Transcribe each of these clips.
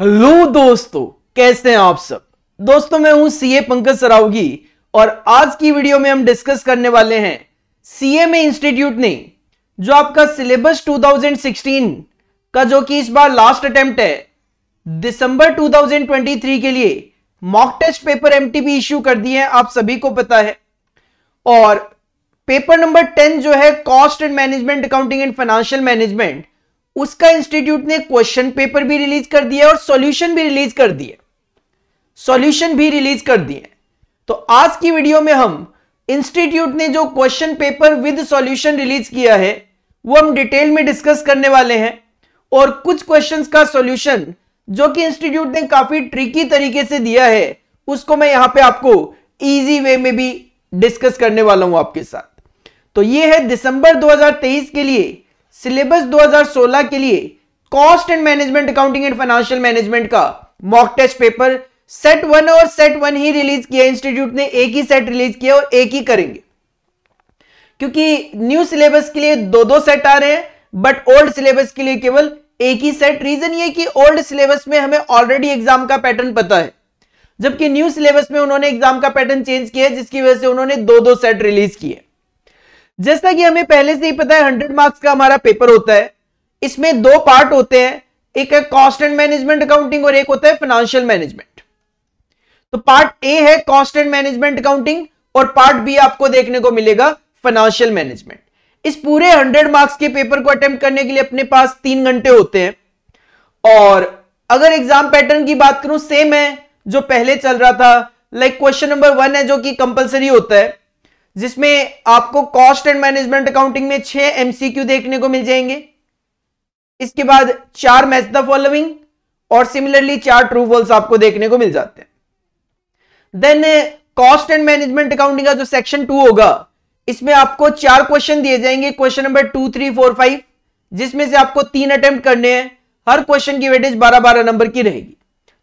Hello दोस्तों कैसे हैं आप सब दोस्तों मैं हूं सीए पंकज सरावगी और आज की वीडियो में हम डिस्कस करने वाले हैं सीए में इंस्टीट्यूट ने जो आपका सिलेबस 2016 का जो कि इस बार लास्ट अटेम्प्ट है दिसंबर 2023 के लिए mock test paper MTP issue कर दिए हैं आप सभी को पता है और पेपर नंबर टेन जो है cost and management accounting and financial management उसका इंस्टीट्यूट ने क्वेश्चन पेपर भी रिलीज कर दिया और सॉल्यूशन भी रिलीज कर दिए सॉल्यूशन भी रिलीज कर दिए तो आज की वीडियो में हम इंस्टीट्यूट ने जो question paper with solution release किया है वो हम डिटेल में डिस्कस करने वाले हैं और कुछ क्वेश्चंस का सॉल्यूशन जो कि इंस्टीट्यूट ने काफी ट्रिकी तरीके से दिया है उसको मैं यहां पे आपको इजी वे में भी डिस्कस करने वाला हूं आपके साथ तो ये है दिसंबर 2023 के लिए सिलेबस 2016 के लिए cost and management accounting and financial management का mock test paper set one और सेट वन ही रिलीज किया इंस्टीट्यूट ने एक ही सेट रिलीज किया और एक ही करेंगे क्योंकि न्यू सिलेबस के लिए दो दो सेट आ रहे हैं बट ओल्ड सिलेबस के लिए केवल एक ही सेट रीजन ये कि ओल्ड सिलेबस में हमें ऑलरेडी एग्जाम का पैटर्न पता है जबकि न्यू सिलेबस में उन्होंने एग्जाम का पैटर्न चेंज किया जिसकी वजह से उन्होंने दो दो सेट रिलीज किए जैसा कि हमें पहले से ही पता है हंड्रेड मार्क्स का हमारा पेपर होता है इसमें दो पार्ट होते हैं एक है कॉस्ट एंड मैनेजमेंट अकाउंटिंग और एक होता है फाइनेंशियल मैनेजमेंट तो पार्ट ए है कॉस्ट एंड मैनेजमेंट अकाउंटिंग और पार्ट बी आपको देखने को मिलेगा फाइनेंशियल मैनेजमेंट इस पूरे हंड्रेड मार्क्स के पेपर को अटेम्प्ट करने के लिए अपने पास तीन घंटे होते हैं और अगर एग्जाम पैटर्न की बात करूं सेम है जो पहले चल रहा था लाइक क्वेश्चन नंबर वन है जो कि कंपलसरी होता है जिसमें आपको कॉस्ट एंड मैनेजमेंट अकाउंटिंग में छह एमसीक्यू देखने को मिल जाएंगे इसके बाद चार मैच द फॉलोइंग और सिमिलरली चार ट्रू फॉल्स आपको देखने को मिल जाते हैं then cost and management accounting का जो सेक्शन टू होगा इसमें आपको चार क्वेश्चन दिए जाएंगे question number two three four five जिसमें से आपको तीन अटेम्प्ट करने हैं हर क्वेश्चन की वेटेज बारह बारह नंबर की रहेगी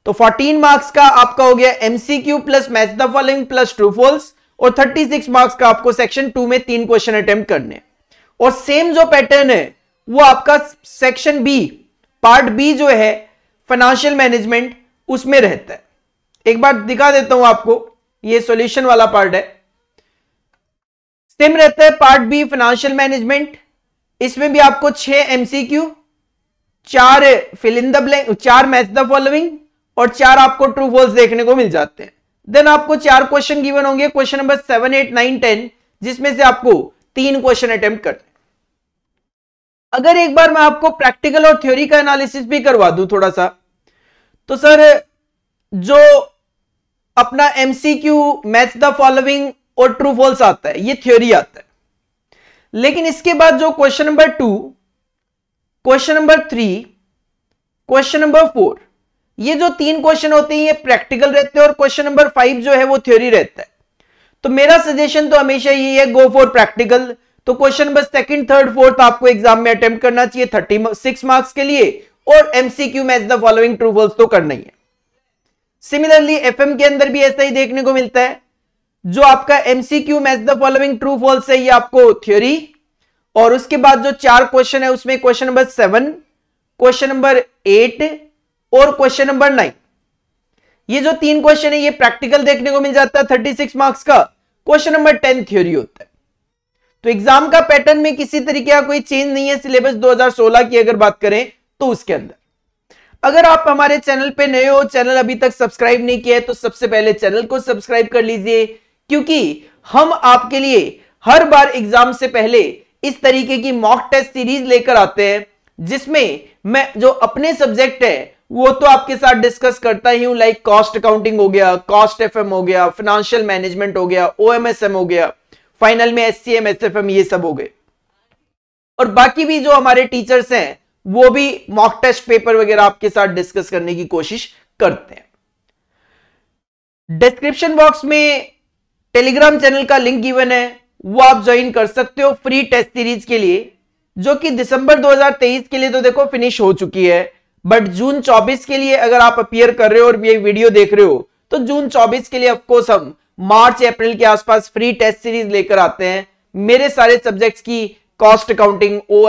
तो 14 मार्क्स का आपका हो गया MCQ plus match the following plus true false और 36 मार्क्स का आपको सेक्शन टू में तीन क्वेश्चन अटेम्प्ट करने और सेम जो पैटर्न है वो आपका सेक्शन बी पार्ट बी जो है फाइनेंशियल मैनेजमेंट उसमें रहता है एक बार दिखा देता हूं आपको ये सॉल्यूशन वाला पार्ट है सेम रहता है पार्ट बी फाइनेंशियल मैनेजमेंट इसमें भी आपको छह एमसीक्यू चार फिलिंद चार मैच द फॉलोइंग और चार आपको ट्रू फॉल्स देखने को मिल जाते हैं देन आपको चार क्वेश्चन गिवन होंगे question number seven eight nine ten जिसमें से आपको तीन क्वेश्चन अटेम्प्ट करते हैं अगर एक बार मैं आपको प्रैक्टिकल और थ्योरी का एनालिसिस भी करवा दू थोड़ा सा तो सर जो अपना एमसीक्यू मैच द फॉलोइंग और ट्रू फॉल्स आता है ये थ्योरी आता है लेकिन इसके बाद जो question number two question number three question number four ये जो तीन क्वेश्चन होते हैं ये प्रैक्टिकल रहते हैं और क्वेश्चन नंबर फाइव जो है वो थ्योरी रहता है तो मेरा सजेशन तो हमेशा ये है गो फॉर प्रैक्टिकल तो question number second third fourth आपको एग्जाम में अटेम्प्ट करना चाहिए थर्टी सिक्स मार्क्स के लिए और MCQ match the following true false तो करना ही है सिमिलरली एफएम के अंदर भी ऐसा ही देखने को मिलता है जो आपका MCQ match the following true false है ये आपको थ्योरी और उसके बाद जो चार क्वेश्चन है उसमें question number seven question number eight और क्वेश्चन नंबर नाइन ये जो तीन क्वेश्चन है ये प्रैक्टिकल देखने को मिल जाता है थर्टी सिक्स मार्क्स का क्वेश्चन नंबर टेन थ्योरी होता है तो एग्जाम का पैटर्न में किसी तरीके का कोई चेंज नहीं है सिलेबस 2016 की अगर बात करें तो उसके अंदर अगर आप हमारे चैनल पे नए हो चैनल अभी तक सब्सक्राइब नहीं किया है तो सबसे पहले चैनल को सब्सक्राइब कर लीजिए क्योंकि हम आपके लिए हर बार एग्जाम से पहले इस तरीके की मॉक टेस्ट सीरीज लेकर आते हैं जिसमें मैं जो अपने सब्जेक्ट है वो तो आपके साथ डिस्कस करता ही हूं लाइक कॉस्ट अकाउंटिंग हो गया कॉस्ट एफ हो गया फाइनेंशियल मैनेजमेंट हो गया ओ हो गया फाइनल में S C M S F M ये सब हो गए और बाकी भी जो हमारे टीचर्स हैं वो भी मॉक टेस्ट पेपर वगैरह आपके साथ डिस्कस करने की कोशिश करते हैं डिस्क्रिप्शन बॉक्स में टेलीग्राम चैनल का लिंक गिवन है वो आप ज्वाइन कर सकते हो फ्री टेस्ट सीरीज के लिए जो कि दिसंबर 2023 के लिए तो देखो फिनिश हो चुकी है बट जून 24 के लिए अगर आप अपियर कर रहे हो और ये वीडियो देख रहे हो तो जून 24 के लिए ऑफकोर्स हम मार्च अप्रैल के आसपास फ्री टेस्ट सीरीज लेकर आते हैं मेरे सारे सब्जेक्ट्स की कॉस्ट अकाउंटिंग ओ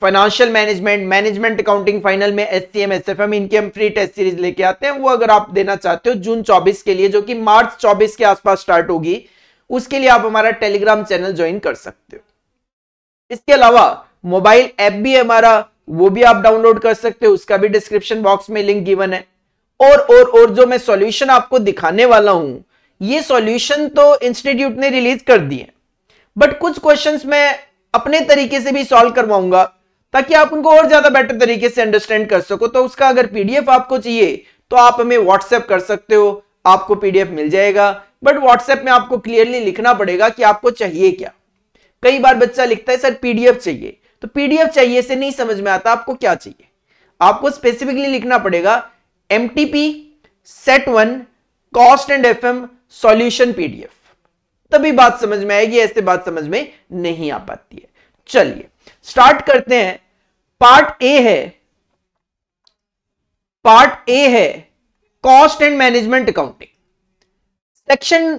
financial management management accounting final में S C M S F M इनकी हम फ्री टेस्ट सीरीज लेके आते हैं वो अगर आप देना चाहते हो जून 24 के लिए जो कि मार्च 24 के आसपास स्टार्ट होगी उसके लिए आप हमारा टेलीग्राम चैनल ज्वाइन कर सकते हो इसके अलावा मोबाइल ऐप भी हमारा वो भी आप डाउनलोड कर सकते हो उसका भी डिस्क्रिप्शन बॉक्स में लिंक गिवन है और और और जो मैं सॉल्यूशन आपको दिखाने वाला हूं ये सॉल्यूशन तो इंस्टीट्यूट ने रिलीज कर दिए बट कुछ क्वेश्चंस मैं अपने तरीके से भी सॉल्व करवाऊंगा ताकि आप उनको और ज्यादा बेटर तरीके से अंडरस्टैंड कर सको तो उसका अगर पीडीएफ आपको चाहिए तो आप हमें व्हाट्सएप कर सकते हो आपको पीडीएफ मिल जाएगा बट व्हाट्सएप में आपको क्लियरली लिखना पड़ेगा कि आपको चाहिए क्या कई बार बच्चा लिखता है सर पीडीएफ चाहिए तो पीडीएफ चाहिए से नहीं समझ में आता आपको क्या चाहिए आपको स्पेसिफिकली लिखना पड़ेगा M set one cost and F M solution PDF तभी बात समझ में आएगी ऐसे बात समझ में नहीं आ पाती है चलिए स्टार्ट करते हैं पार्ट ए है पार्ट ए है cost and management accounting section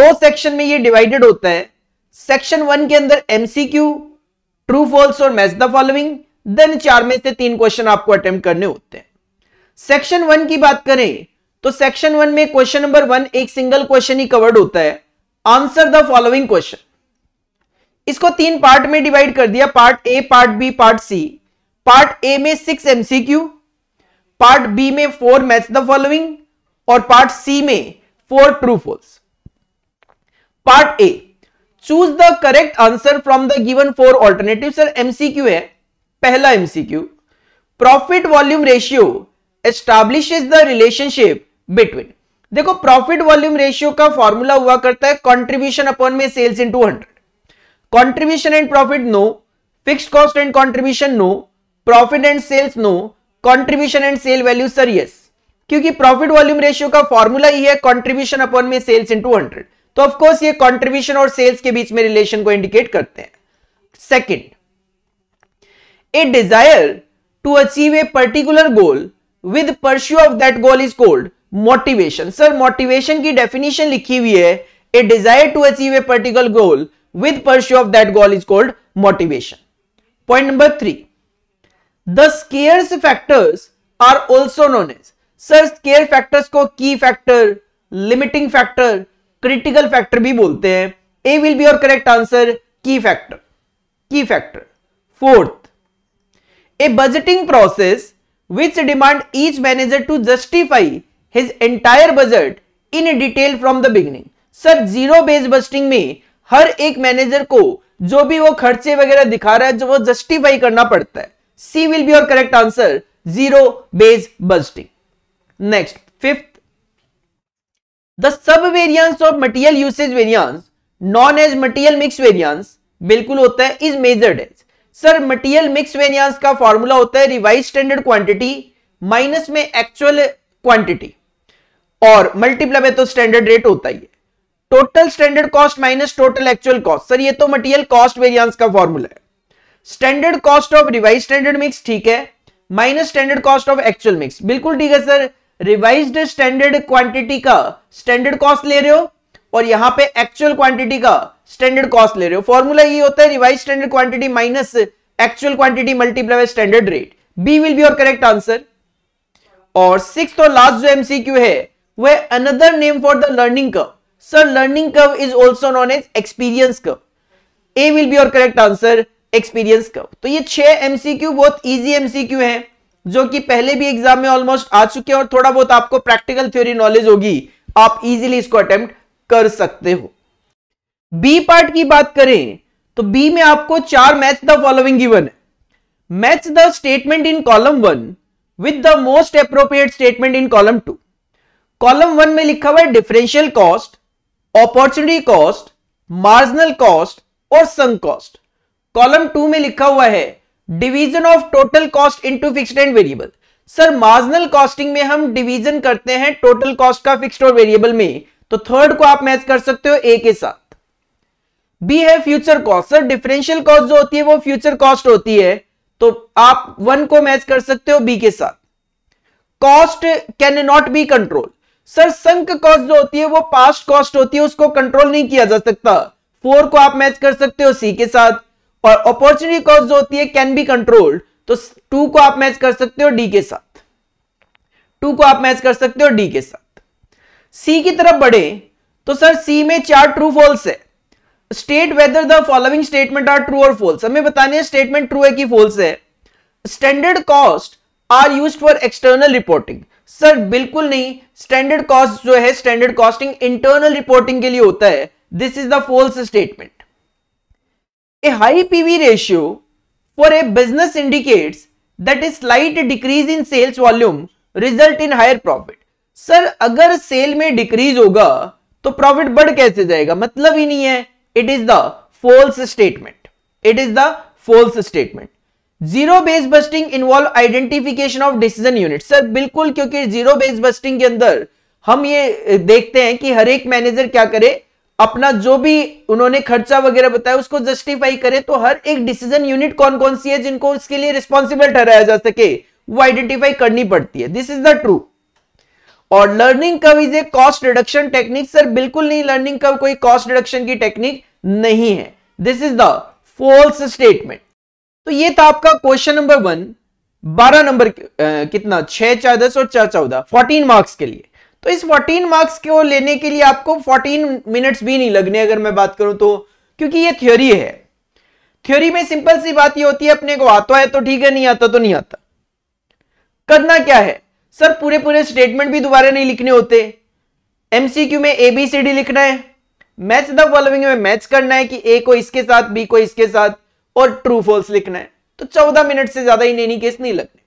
दो सेक्शन में ये डिवाइडेड होता है सेक्शन वन के अंदर एमसीक्यू ट्रू फॉल्स और मैच द फॉलोइंग देन चार में से तीन क्वेश्चन आपको अटेम्प्ट करने होते हैं सेक्शन वन की बात करें तो सेक्शन वन में क्वेश्चन नंबर वन एक सिंगल क्वेश्चन ही कवर्ड होता है आंसर द फॉलोइंग क्वेश्चन इसको तीन पार्ट में डिवाइड कर दिया part A part B part C part A में सिक्स एमसीक्यू पार्ट बी में फोर मैच द फॉलोइंग और पार्ट सी में four true false part A choose the correct answer from the given four alternative sir MCQ है पहला MCQ profit volume ratio establish the relationship between देखो profit volume ratio का formula हुआ करता है contribution upon में sales into hundred contribution and profit no fix cost and contribution no profit and sales no contribution and sale value sir yes क्योंकि profit volume ratio का formula ही है contribution upon में sales into hundred तो of course ये contribution और sales के बीच में रिलेशन को इंडिकेट करते हैं second a desire to achieve a particular goal with pursue of that goal is called motivation sir motivation की डेफिनेशन लिखी हुई है ए desire to achieve a particular goal with pursue of that goal is called motivation point number three the scarce factors are also known as sir scarce factors को key factor limiting factor critical factor भी बोलते हैं a will be your correct answer key factor key factor fourth a budgeting process which demand each manager to justify his entire budget in detail from the beginning sir zero base budgeting में हर एक manager को जो भी वो खर्चे वगैरह दिखा रहा है जो वो जस्टिफाई करना पड़ता है C will be your correct answer zero base budgeting next fifth the sub variance of material usage variance known as material mix variance बिल्कुल होता है is measured as sir material mix variance का formula होता है revise standard quantity minus में actual quantity और multiply में तो स्टैंडर्ड रेट होता ही है total standard cost minus total actual cost sir ये तो मटीरियल कॉस्ट वेरियंस का फॉर्मूला है standard cost of revise standard mix ठीक है minus standard cost of actual mix बिल्कुल ठीक है सर रिवाइज्ड स्टैंडर्ड क्वांटिटी का स्टैंडर्ड कॉस्ट ले रहे हो और यहां पे एक्चुअल क्वांटिटी का स्टैंडर्ड कॉस्ट ले रहे हो फॉर्मूला ये होता है revise standard quantity minus actual quantity multiply standard rate B will be your correct answer और सिक्स और लास्ट जो एमसीक्यू है वह another name for the learning curve sir learning curve is also known as experience curve A will be your correct answer experience curve तो ये छह MCQ बहुत easy MCQ है जो कि पहले भी एग्जाम में ऑलमोस्ट आ चुके हैं और थोड़ा बहुत आपको प्रैक्टिकल थ्योरी नॉलेज होगी आप इजीली इसको अटेम्प्ट कर सकते हो बी पार्ट की बात करें तो बी में आपको चार मैच द फॉलोइंग गिवन है match the statement in column one with the most appropriate statement in column two column one में लिखा हुआ है differential cost opportunity cost marginal cost और संग कॉस्ट कॉलम टू में लिखा हुआ है division of total cost into fixed and variable sir marginal costing में हम डिवीजन करते हैं टोटल कॉस्ट का फिक्स्ड और वेरिएबल में तो थर्ड को आप मैच कर सकते हो ए के साथ बी है future cost sir differential cost जो होती है वो फ्यूचर कॉस्ट होती है तो आप वन को मैच कर सकते हो बी के साथ cost can not be control sir sunk cost जो होती है वो पास्ट कॉस्ट होती है उसको कंट्रोल नहीं किया जा सकता फोर को आप मैच कर सकते हो सी के साथ और अपॉर्चुनिटी कॉस्ट जो होती है कैन बी कंट्रोल्ड तो टू को आप मैच कर सकते हो डी के साथ टू को आप मैच कर सकते हो डी के साथ सी की तरफ बढ़े तो सर सी में चार ट्रू फॉल्स है state whether the following statement are true और फॉल्स हमें बताने स्टेटमेंट ट्रू है कि फॉल्स है standard cost are use for external reporting sir बिल्कुल नहीं स्टैंडर्ड कॉस्ट जो है स्टैंडर्ड कॉस्टिंग इंटरनल रिपोर्टिंग के लिए होता है this is the false statement A high PV ratio for a business indicates that a slight decrease in sales volume result in higher profit. Sir अगर sale में decrease होगा तो profit बढ़ कैसे जाएगा मतलब ही नहीं है it is the false statement it is the false statement zero base budgeting involve identification of decision unit sir बिल्कुल क्योंकि जीरो बेस बस्टिंग के अंदर हम ये देखते हैं कि हर एक मैनेजर क्या करे अपना जो भी उन्होंने खर्चा वगैरह बताया उसको जस्टिफाई करे तो हर एक डिसीजन यूनिट कौन कौन सी है जिनको इसके लिए रिस्पॉन्सिबल ठहराया जा सके वो आइडेंटिफाई करनी पड़ती है दिस इज द ट्रू और learning curve is a cost reduction technique sir बिल्कुल नहीं लर्निंग कव कोई कॉस्ट रिडक्शन की टेक्निक नहीं है this is the false statement तो ये था आपका क्वेश्चन नंबर वन बारह नंबर कितना छह चार दस और चार चौदह फोर्टीन मार्क्स के लिए तो इस 14 मार्क्स को लेने के लिए आपको 14 मिनट्स भी नहीं लगने अगर मैं बात करूं तो क्योंकि ये थ्योरी है थ्योरी में सिंपल सी बात ये होती है अपने को आता है तो ठीक है नहीं आता तो नहीं आता करना क्या है सर पूरे पूरे स्टेटमेंट भी दोबारा नहीं लिखने होते एमसीक्यू में एबीसीडी लिखना है मैच द फॉलोइंग में मैच करना है कि ए को इसके साथ बी को इसके साथ और ट्रू फॉल्स लिखना है तो चौदह मिनट से ज्यादा इन एनी केस नहीं लगने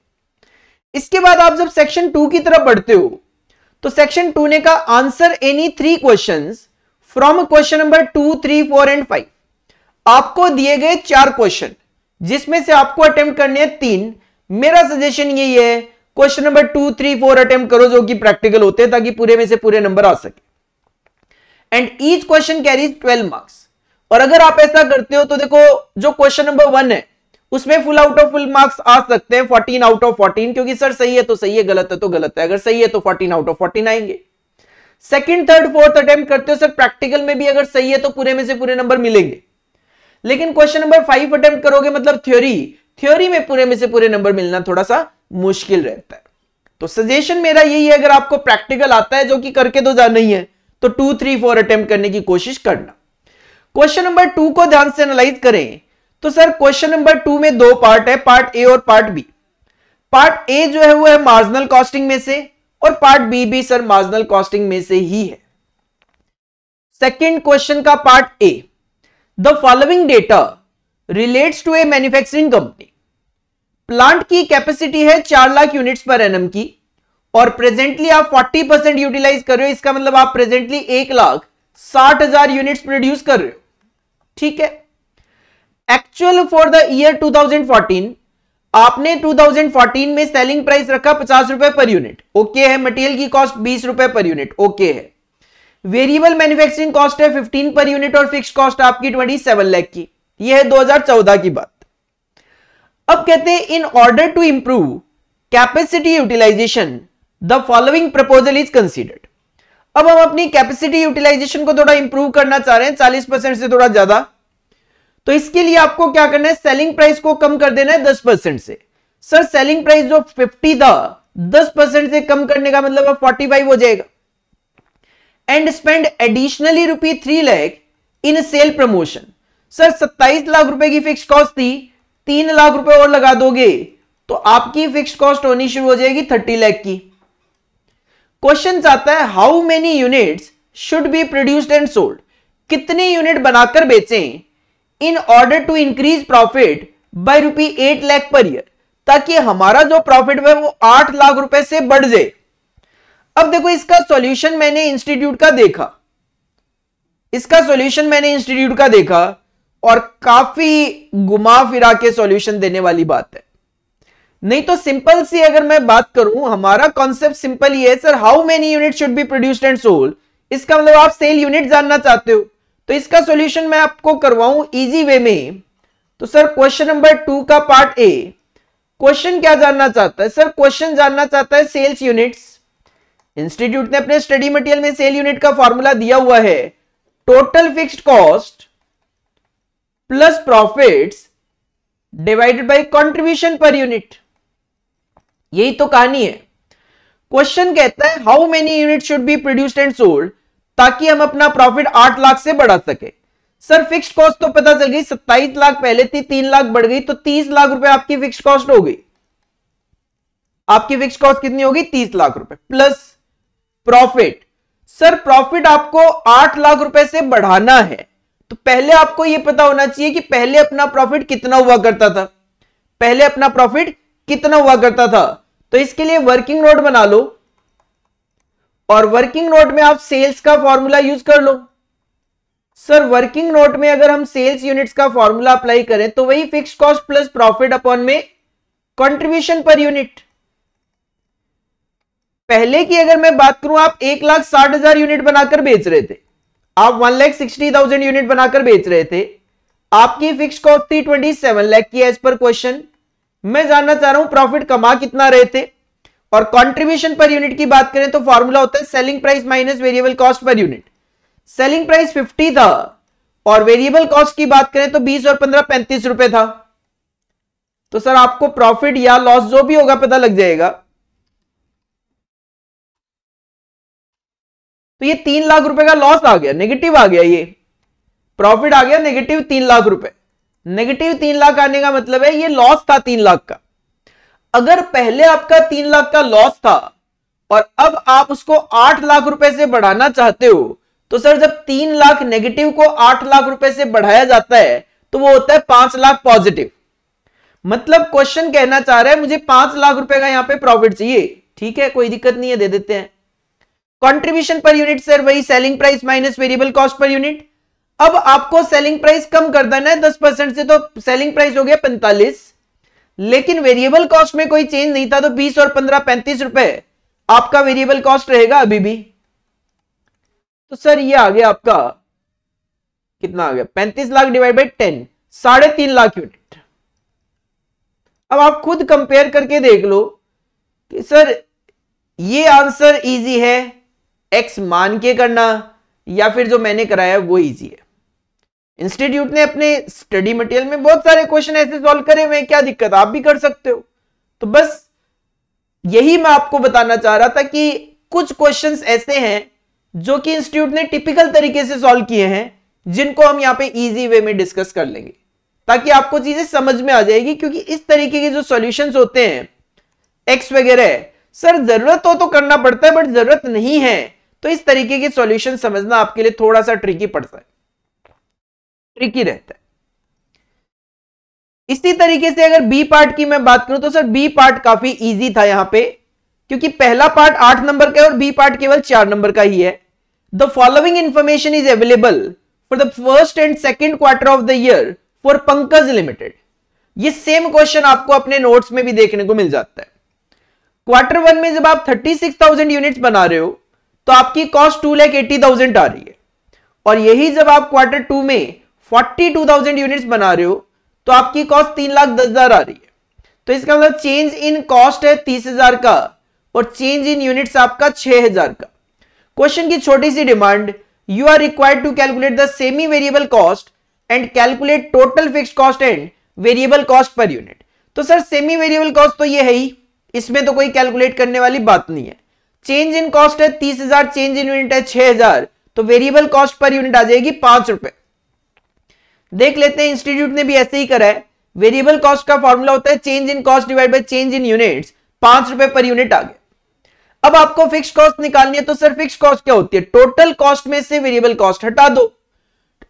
इसके बाद आप जब सेक्शन टू की तरफ बढ़ते हो तो सेक्शन टू ने का answer any three question from question number two three four and five आपको दिए गए चार क्वेश्चन जिसमें से आपको अटेम्प्ट करने हैं तीन मेरा सजेशन यही है question number two three four attempt करो जो कि प्रैक्टिकल होते हैं ताकि पूरे में से पूरे नंबर आ सके and each question carries twelve marks और अगर आप ऐसा करते हो तो देखो जो क्वेश्चन नंबर वन है उसमें full out of full marks आ सकते हैं फोर्टीन आउट ऑफ फोर्टीन क्योंकि सर सही है तो सही है गलत है तो गलत है अगर सही है तो फोर्टीन आउट ऑफ फोर्टीन आएंगे सेकंड थर्ड फोर्थ अटेम्प्ट करते हो सर प्रैक्टिकल में भी अगर सही है तो पूरे में से पूरे नंबर मिलेंगे लेकिन क्वेश्चन नंबर फाइव अटेम्प्ट करोगे मतलब थ्योरी थ्योरी में पूरे में से पूरे नंबर मिलना थोड़ा सा मुश्किल रहता है तो सजेशन मेरा यही है अगर आपको प्रैक्टिकल आता है जो कि करके तो जा नहीं है तो टू थ्री फोर अटेम्प्ट करने की कोशिश करना क्वेश्चन नंबर टू को ध्यान से एनालाइज करें तो सर क्वेश्चन नंबर टू में दो पार्ट है पार्ट ए और पार्ट बी पार्ट ए जो है वो है मार्जिनल कॉस्टिंग में से और पार्ट बी भी सर मार्जिनल कॉस्टिंग में से ही है सेकेंड क्वेश्चन का part A the following data relates to a manufacturing company plant की कैपेसिटी है चार लाख यूनिट्स पर एनम की और प्रेजेंटली आप 40 परसेंट यूटिलाइज कर रहे हो इसका मतलब आप प्रेजेंटली एक लाख साठ हजार यूनिट्स प्रोड्यूस कर रहे हो ठीक है एक्चुअल फॉर द ईयर 2014 आपने 2014 में सेलिंग प्राइस रखा पचास रुपए पर यूनिट ओके है मटेरियल की कॉस्ट बीस रुपए पर यूनिट ओके है वेरिएबल मैन्युफैक्चरिंग कॉस्ट है 15 पर यूनिट और फिक्स कॉस्ट आपकी 27 लाख की यह है 2014 की बात अब कहते हैं in order to improve capacity utilization the following proposal is considered अब हम अपनी कैपेसिटी यूटिलाइजेशन को थोड़ा इंप्रूव करना चाह रहे हैं 40 परसेंट से थोड़ा ज्यादा तो इसके लिए आपको क्या करना है सेलिंग प्राइस को कम कर देना है दस परसेंट से सर सेलिंग प्राइस जो फिफ्टी था दस परसेंट से कम करने का मतलब फोर्टी फाइव हो जाएगा and spend additionally rupee three lakh in sale promotion sir सत्ताईस लाख रुपए की फिक्स कॉस्ट थी तीन लाख रुपए और लगा दोगे तो आपकी फिक्स कॉस्ट होनी शुरू हो जाएगी थर्टी लैख की क्वेश्चन आता है how many units should be produced and sold कितने यूनिट बनाकर बेचें in order to increase profit by rupee eight lakh per year ताकि हमारा जो प्रॉफिट है वो आठ लाख रुपए से बढ़ जाए अब देखो इसका सॉल्यूशन मैंने इंस्टीट्यूट का देखा इसका सॉल्यूशन मैंने इंस्टीट्यूट का देखा और काफी घुमा फिरा के सॉल्यूशन देने वाली बात है नहीं तो सिंपल सी अगर मैं बात करूं हमारा कॉन्सेप्ट सिंपल ही है sir how many unit should be produced and sold इसका मतलब आप सेल यूनिट जानना चाहते हो तो इसका सॉल्यूशन मैं आपको करवाऊं इजी वे में तो सर क्वेश्चन नंबर टू का पार्ट ए क्वेश्चन क्या जानना चाहता है सर क्वेश्चन जानना चाहता है सेल्स यूनिट्स इंस्टीट्यूट ने अपने स्टडी मटेरियल में सेल यूनिट का फॉर्मूला दिया हुआ है total fixed cost plus profits divided by contribution per unit यही तो कहानी है क्वेश्चन कहता है how many unit should be produced and sold ताकि हम अपना प्रॉफिट आठ लाख से बढ़ा सके सर फिक्स कॉस्ट तो पता चल गई सत्ताईस लाख पहले थी तीन लाख बढ़ गई तो तीस लाख रुपए आपकी फिक्स कॉस्ट हो गई आपकी फिक्स कॉस्ट कितनी होगी तीस लाख रुपए प्लस प्रॉफिट सर प्रॉफिट आपको आठ लाख रुपए से बढ़ाना है तो पहले आपको यह पता होना चाहिए कि पहले अपना प्रॉफिट कितना हुआ करता था पहले अपना प्रॉफिट कितना हुआ करता था तो इसके लिए वर्किंग नोट बना लो और वर्किंग नोट में आप सेल्स का फॉर्मूला यूज कर लो सर वर्किंग नोट में अगर हम सेल्स यूनिट्स का फॉर्मूला अप्लाई करें तो वही fix cost plus profit upon में कंट्रीब्यूशन पर यूनिट पहले की अगर मैं बात करूं आप एक लाख साठ हजार यूनिट बनाकर बेच रहे थे आप one lakh sixty thousand unit बनाकर बेच रहे थे आपकी फिक्स कॉस्ट थी ट्वेंटी सेवन लैख की एज पर क्वेश्चन मैं जानना चाह रहा हूं प्रॉफिट कमा कितना रहे थे और कंट्रीब्यूशन पर यूनिट की बात करें तो फॉर्मूला होता है selling price minus variable cost per unit selling price 50 था और वेरिएबल कॉस्ट की बात करें तो 20 और 15 पैंतीस रुपए था तो सर आपको प्रॉफिट या लॉस जो भी होगा पता लग जाएगा तो ये तीन लाख रुपए का लॉस आ गया नेगेटिव आ गया ये प्रॉफिट आ गया नेगेटिव तीन लाख रुपए नेगेटिव तीन लाख आने का मतलब है ये लॉस था तीन लाख का अगर पहले आपका तीन लाख का लॉस था और अब आप उसको आठ लाख रुपए से बढ़ाना चाहते हो तो सर जब तीन लाख नेगेटिव को आठ लाख रुपए से बढ़ाया जाता है तो वो होता है पांच लाख पॉजिटिव मतलब क्वेश्चन कहना चाह रहा है मुझे पांच लाख रुपए का यहां पे प्रॉफिट चाहिए ठीक है कोई दिक्कत नहीं है दे देते हैं कंट्रीब्यूशन पर यूनिट सर वही selling price minus variable cost per unit अब आपको सेलिंग प्राइस कम कर देना है दस परसेंट से तो सेलिंग प्राइस हो गया पैंतालीस लेकिन वेरिएबल कॉस्ट में कोई चेंज नहीं था तो बीस और पंद्रह पैंतीस रुपए आपका वेरिएबल कॉस्ट रहेगा अभी भी तो सर ये आ गया आपका कितना आ गया पैंतीस लाख डिवाइड बाई टेन साढ़े तीन लाख यूनिट अब आप खुद कंपेयर करके देख लो कि सर ये आंसर इजी है एक्स मान के करना या फिर जो मैंने कराया वो इजी है इंस्टीट्यूट ने अपने स्टडी मटेरियल में बहुत सारे क्वेश्चन ऐसे सॉल्व करे हुए क्या दिक्कत आप भी कर सकते हो तो बस यही मैं आपको बताना चाह रहा था कि कुछ क्वेश्चन ऐसे हैं जो कि इंस्टीट्यूट ने टिपिकल तरीके से सॉल्व किए हैं जिनको हम यहाँ पे इजी वे में डिस्कस कर लेंगे ताकि आपको चीजें समझ में आ जाएगी क्योंकि इस तरीके के जो सॉल्यूशंस होते हैं एक्स वगैरह है सर जरूरत हो तो करना पड़ता है बट जरूरत नहीं है तो इस तरीके के सॉल्यूशन समझना आपके लिए थोड़ा सा ट्रिकी पड़ता है ट्रिकी रहता है इसी तरीके से अगर बी पार्ट की मैं बात करूं तो सर बी पार्ट काफी इजी था यहां पे क्योंकि पहला पार्ट आठ नंबर का है और बी पार्ट केवल चार नंबर का ही है the following information is available for the first and second quarter of the year for Pankaj limited ये सेम क्वेश्चन आपको अपने नोट्स में भी देखने को मिल जाता है क्वार्टर वन में जब आप थर्टी सिक्स थाउजेंड यूनिट बना रहे हो तो आपकी cost two lakh eighty thousand आ रही है और यही जब आप क्वार्टर टू में फोर्टी टू थाउजेंड यूनिट बना रहे हो तो आपकी कॉस्ट तीन लाख दस हजार आ रही है तो इसका मतलब चेंज इन कॉस्ट है तीस हजार का और चेंज इन यूनिट आपका छह हजार का क्वेश्चन की छोटी सी demand you are required to calculate the semi variable cost and calculate total fix cost and variable cost per unit तो सर सेमी वेरिएबल कॉस्ट तो ये है ही इसमें तो कोई कैलकुलेट करने वाली बात नहीं है चेंज इन कॉस्ट है तीस हजार चेंज इन यूनिट है छह हजार तो वेरिएबल कॉस्ट पर यूनिट आ जाएगी पांच रुपए देख लेते हैं इंस्टीट्यूट ने भी ऐसे ही करा है वेरिएबल कॉस्ट का फॉर्मूला होता है change in cost divide by change in units पांच रुपए पर यूनिट आ गया अब आपको फिक्स कॉस्ट निकालनी है तो सर फिक्स कॉस्ट क्या होती है टोटल कॉस्ट में से वेरिएबल कॉस्ट हटा दो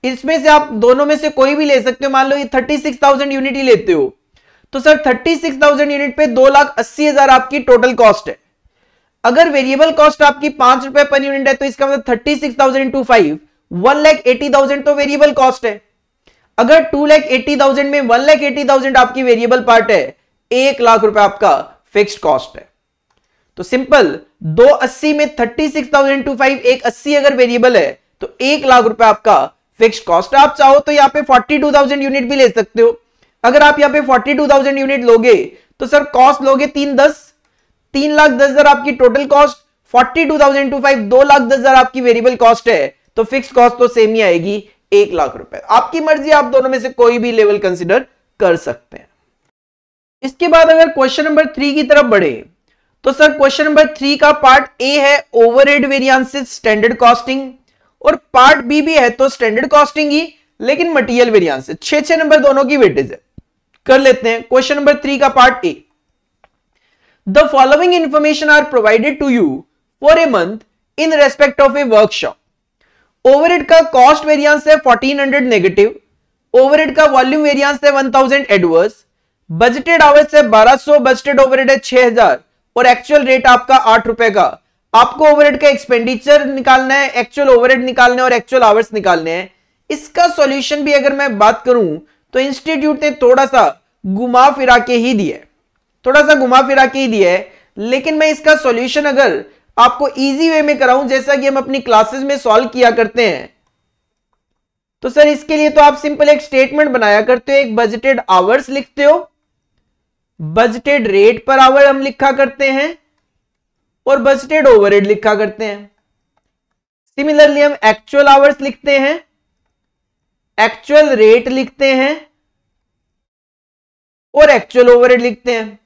इसमें से आप दोनों में से कोई भी ले सकते हो मान लो ये थर्टी सिक्स थाउजेंड यूनिट ही लेते हो तो sir thirty six thousand unit पे दो लाख अस्सी हजार आपकी टोटल कॉस्ट है अगर वेरिएबल कॉस्ट आपकी पांच रुपए पर यूनिट है तो इसका मतलब thirty six thousand two five one lakh eighty thousand तो वेरिएबल कॉस्ट है अगर टू लैख एटी थाउजेंड में वन लैख एटी थाउजेंड आपकी वेरिएबल पार्ट है एक लाख रुपए आपका फिक्स्ड कॉस्ट है तो सिंपल दो अस्सी में thirty six thousand two five एक अस्सी अगर वेरिएबल है तो एक लाख रुपए आपका फिक्स्ड कॉस्ट आप चाहो तो यहां पे फोर्टी टू थाउजेंड यूनिट भी ले सकते हो अगर आप यहां पे फोर्टी टू थाउजेंड यूनिट लोगे तो सर कॉस्ट लोगे तीन दस तीन लाख दस हजार आपकी total cost forty two thousand two five दो लाख दस हजार आपकी वेरिएबल कॉस्ट है तो फिक्स कॉस्ट तो सेम ही आएगी एक लाख रुपए आपकी मर्जी आप दोनों में से कोई भी लेवल कंसिडर कर सकते हैं इसके बाद अगर क्वेश्चन नंबर थ्री की तरफ बढ़े तो सर क्वेश्चन नंबर थ्री का पार्ट ए है ओवर हेड स्टैंडर्ड कॉस्टिंग और पार्ट बी भी है तो स्टैंडर्ड कॉस्टिंग ही लेकिन मटेरियल वेरियंस छह छह नंबर दोनों की वेटेज है कर लेते हैं क्वेश्चन नंबर थ्री का part A the following information are provided to you for a month in respect of a workshop overhead का कॉस्ट वेरियंस है 1400 नेगेटिव ओवरहेड का वॉल्यूम वेरियंस है 1000 एडवर्स बजटेड आवर्स है 1200 बजटेड ओवरहेड है 6000 और actual rate आपका आठ रुपए का आपको ओवरहेड का एक्सपेंडिचर निकालना है एक्चुअल ओवरहेड निकालने और एक्चुअल आवर्स निकालने हैं इसका सॉल्यूशन भी अगर मैं बात करूं तो इंस्टीट्यूट ने थोड़ा सा घुमा फिरा के ही दिया थोड़ा सा घुमा फिरा के ही दिया है लेकिन मैं इसका सॉल्यूशन अगर आपको इजी वे में कराऊं जैसा कि हम अपनी क्लासेस में सॉल्व किया करते हैं तो सर इसके लिए तो आप सिंपल एक स्टेटमेंट बनाया करते हो एक बजटेड आवर्स लिखते हो बजटेड रेट पर आवर हम लिखा करते हैं और बजटेड ओवरहेड लिखा करते हैं सिमिलरली हम एक्चुअल आवर्स लिखते हैं एक्चुअल रेट लिखते हैं और एक्चुअल ओवरहेड लिखते हैं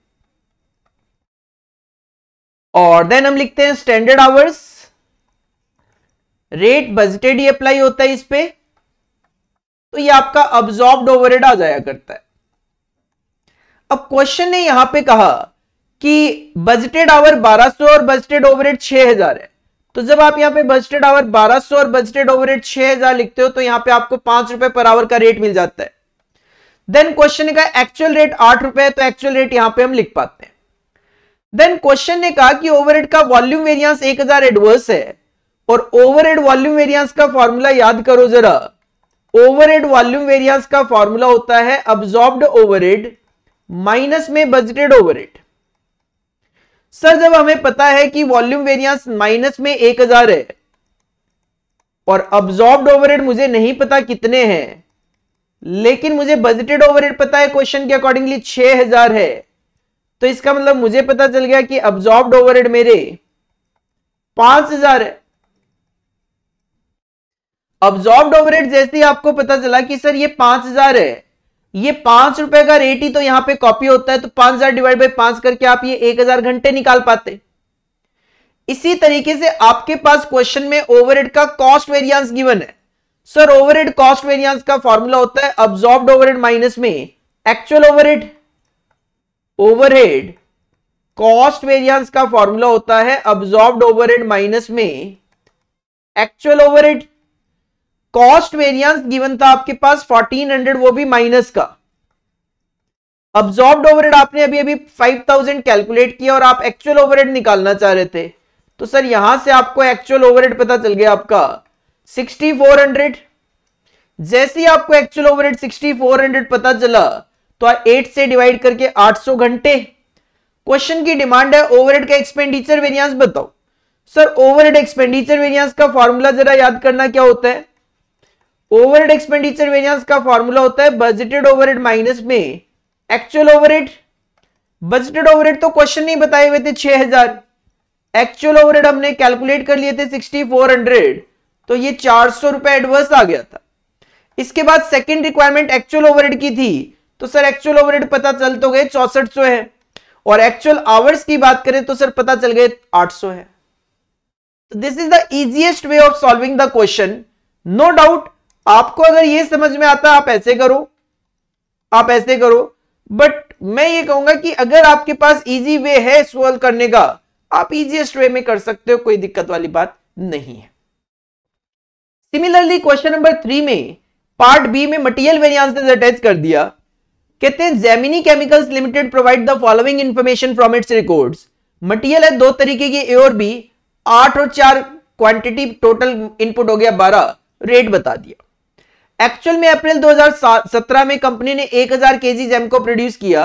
और देन हम लिखते हैं स्टैंडर्ड आवर्स रेट बजटेड ही अप्लाई होता है इस पे तो ये आपका अब्जॉर्ब ओवरहेड आ जाया करता है अब क्वेश्चन ने यहां पे कहा कि बजटेड आवर 1200 और बजटेड ओवरहेड 6000 है तो जब आप यहां पे बजटेड आवर 1200 और बजटेड ओवरहेड 6000 लिखते हो तो यहां पे आपको पांच रुपए पर आवर का रेट मिल जाता है देन क्वेश्चन का एक्चुअल रेट आठ रुपए है तो एक्चुअल रेट यहां पे हम लिख पाते हैं देन क्वेश्चन ने कहा कि ओवरहेड का वॉल्यूम वेरियंस 1000 एडवर्स है और ओवरहेड वॉल्यूम वेरियंस का फॉर्मूला याद करो जरा ओवरहेड वॉल्यूम वेरियंस का फॉर्मूला होता है अब्जॉर्ब्ड ओवरहेड माइनस में बजटेड ओवरहेड सर जब हमें पता है कि वॉल्यूम वेरियंस माइनस में 1000 है और अब्जॉर्ब्ड ओवरहेड मुझे नहीं पता कितने हैं लेकिन मुझे बजटेड ओवरहेड पता है क्वेश्चन के अकॉर्डिंगली हजार है तो इसका मतलब मुझे पता चल गया कि अब्जॉर्ब ओवरहेड मेरे पांच हजार है अब्जॉर्ब ओवर जैसे ही आपको पता चला कि सर ये पांच हजार है ये पांच रुपए का रेट ही तो यहां पे कॉपी होता है तो पांच हजार डिवाइड बाई पांच करके आप ये एक हजार घंटे निकाल पाते इसी तरीके से आपके पास क्वेश्चन में ओवरहेड का कॉस्ट वेरियंस गिवन है सर ओवरहेड कॉस्ट वेरियंस का फॉर्मूला होता है अब्जॉर्ब ओवरहेड माइनस में actual overhead overhead cost variance का फॉर्मूला होता है अब्जॉर्ब ओवरहेड माइनस में actual overhead cost variance given था आपके पास 1400 वो भी माइनस का अब्जॉर्ब ओवरहेड आपने अभी अभी 5000 कैलकुलेट किया और आप एक्चुअल ओवरहेड निकालना चाह रहे थे तो सर यहां से आपको एक्चुअल ओवरहेड पता चल गया आपका 6400 जैसे ही आपको एक्चुअल ओवरहेड 6400 पता चला तो एट से डिवाइड करके 800 घंटे क्वेश्चन की डिमांड है ओवरहेड का एक्सपेंडिचर वेरियंस बताओ सर ओवरहेड एक्सपेंडिचर वेरियंस का फॉर्मूला जरा याद करना क्या होता है ओवरहेड एक्सपेंडिचर वेरियंस का फॉर्मूला होता है बजटेड ओवरहेड माइनस में एक्चुअल ओवरहेड बजटेड ओवरहेड तो क्वेश्चन नहीं बताए हुए थे 6000 एक्चुअल ओवरहेड हमने कैलकुलेट कर लिए थे 6400 तो ये चार सौ रुपए एडवर्स आ गया था इसके बाद सेकंड रिक्वायरमेंट एक्चुअल ओवरहेड की थी तो सर एक्चुअल ओवरहेड पता चल तो गए चौसठ है और एक्चुअल आवर्स की बात करें तो सर पता चल गए 800 है तो this is the easiest way of solving the question no doubt आपको अगर ये समझ में आता आप ऐसे करो आप ऐसे करो बट मैं ये कहूंगा कि अगर आपके पास इजी वे है सोल्व करने का आप इजिएस्ट वे में कर सकते हो कोई दिक्कत वाली बात नहीं है सिमिलरली क्वेश्चन नंबर थ्री में पार्ट बी में मटीरियल वेरियंस अटैच कर दिया कहते हैं Gemini chemicals limited provide the following information from its records material है दो तरीके की ए और बी आठ और चार क्वांटिटी टोटल इनपुट हो गया बारह रेट बता दिया एक्चुअल में अप्रैल 2017 में कंपनी ने 1000 हजार के जी जेम को प्रोड्यूस किया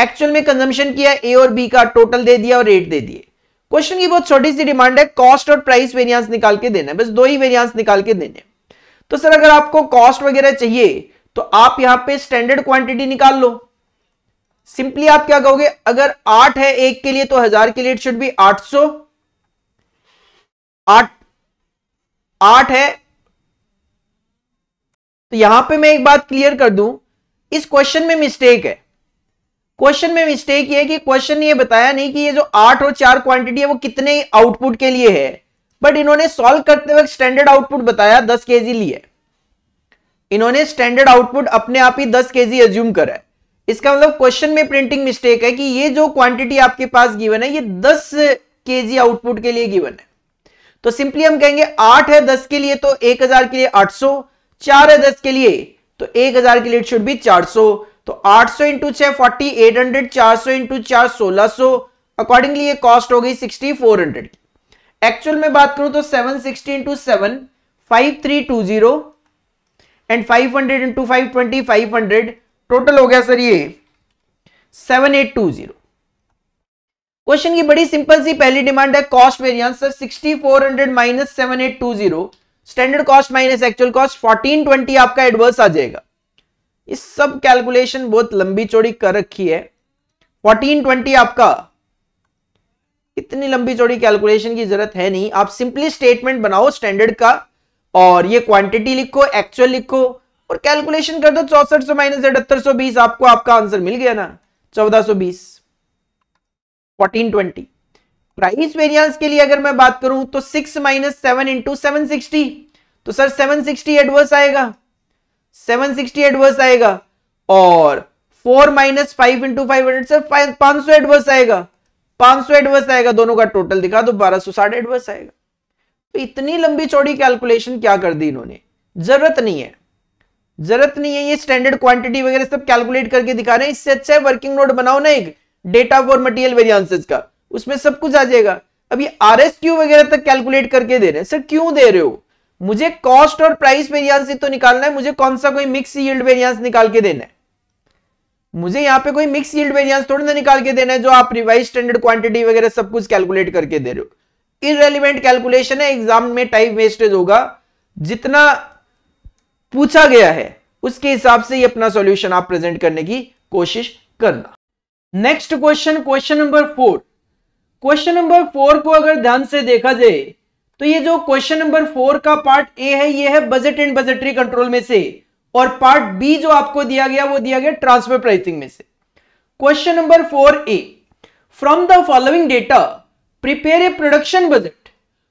एक्चुअल में कंजम्पशन किया ए और बी का टोटल दे दिया और रेट दे दिए क्वेश्चन की बहुत छोटी सी डिमांड है कॉस्ट और प्राइस वेरियांस निकाल के देना बस दो ही वेरियांस निकाल के देने तो सर अगर आपको कॉस्ट वगैरह चाहिए तो आप यहां पे स्टैंडर्ड क्वांटिटी निकाल लो सिंपली आप क्या कहोगे अगर आठ है एक के लिए तो हजार के लिए इट शुड बी आठ सौ आठ आठ है तो यहां पे मैं एक बात क्लियर कर दूं इस क्वेश्चन में मिस्टेक है क्वेश्चन में मिस्टेक ये है कि क्वेश्चन ने ये बताया नहीं कि ये जो आठ और चार क्वांटिटी है वो कितने आउटपुट के लिए है बट इन्होंने सॉल्व करते वक्त स्टैंडर्ड आउटपुट बताया दस के जी लिए इन्होंने स्टैंडर्ड आउटपुट अपने आप ही 10 केजी एज्यूम करा है इसका मतलब क्वेश्चन में प्रिंटिंग मिस्टेक है कि ये जो क्वांटिटी आपके पास गिवन है ये 10 के आउटपुट के लिए गिवन है तो सिंपली हम कहेंगे आठ है दस के लिए तो एक के लिए आठ सौ चार है दस के लिए तो एक हजार के लिए शुड बी चार सौ तो आठ सौ इंटू छह फोर्टी एट हंड्रेड चार सौ इंटू चार सोलह सो अकॉर्डिंगली ये कॉस्ट हो गई सिक्सटी फोर हंड्रेड एक्चुअल में बात करूं तो seven sixty into seven five three two zero and 500 hundred into five twenty five hundred total हो गया सर ये seven eight two zero question की बड़ी सिंपल सी पहली डिमांड है cost variance sir sixty four hundred minus seven eight two zero standard cost minus actual cost fourteen twenty आपका adverse आ जाएगा ये सब कैलकुलेशन बहुत लंबी चौड़ी कर रखी है फोर्टीन ट्वेंटी आपका इतनी लंबी चौड़ी कैलकुलेशन की जरूरत है नहीं आप सिंपली स्टेटमेंट बनाओ स्टैंडर्ड का और ये क्वांटिटी लिखो एक्चुअल लिखो और कैलकुलेशन कर दो चौसठ सौ माइनस अठहत्तर सौ बीस आपको आपका आंसर मिल गया ना चौदह सौ बीस फोर्टीन ट्वेंटी प्राइस वेरियंस के लिए अगर मैं बात करूं तो six minus seven into seven sixty तो सर सेवन सिक्सटी एडवर्स आएगा सेवन सिक्सटी एडवर्स आएगा और four minus five into five hundred sir पांच सौ एडवर्स आएगा पांच सौ एडवर्स आएगा दोनों का टोटल दिखा दो बारह सौ साठ एडवर्स आएगा तो इतनी लंबी चौड़ी कैलकुलेशन क्या कर दी इन्होंने जरूरत नहीं है जरूरत नहीं है ये स्टैंडर्ड क्वांटिटी वगैरह सब कैलकुलेट करके दिखा रहे हैं इससे अच्छा है वर्किंग नोट बनाओ ना एक डेटा फॉर मटेरियल वेरियांसेस का उसमें सब कुछ आ जाएगा अब ये आर वगैरह तक कैलकुलेट करके दे रहे हैं सर क्यों दे रहे हो मुझे कॉस्ट और प्राइस वेरियंस तो निकालना है मुझे कौन सा कोई मिक्स यील्ड वेरियंस निकाल के देना है मुझे यहाँ पे कोई मिक्स यील्ड वेरियंस थोड़ी ना निकाल के देना है जो आप रिवाइज स्टैंडर्ड क्वांटिटी वगैरह सब कुछ कैलकुलेट करके दे रहे हो इनरेलीवेंट कैलकुलेशन है एग्जाम में टाइम वेस्टेज होगा जितना पूछा गया है उसके हिसाब से ही अपना सॉल्यूशन आप प्रेजेंट करने की कोशिश करना next question question number four question number four को अगर ध्यान से देखा जाए तो ये जो क्वेश्चन नंबर फोर का पार्ट ए है ये है बजट एंड बजटरी कंट्रोल में से और पार्ट बी जो आपको दिया गया वो दिया गया ट्रांसफर प्राइसिंग में से question number four A from the following data prepare a production budget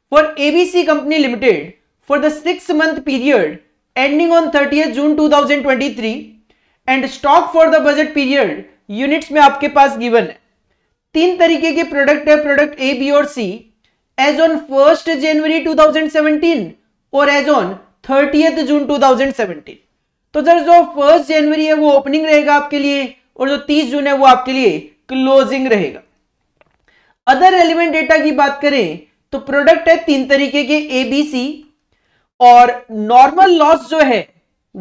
for ABC Company Limited for the six month period ending on 30th June 2023 and stock for the budget period units में आपके पास given है तीन तरीके के product है product A, B और C as on 1st January 2017 और as on 30th June 2017 तो सर जो फर्स्ट जनवरी है वो ओपनिंग रहेगा आपके लिए और जो 30 जून है वो आपके लिए क्लोजिंग रहेगा अदर रेलिवेंट डेटा की बात करें तो प्रोडक्ट है तीन तरीके के ए बी सी और नॉर्मल लॉस जो है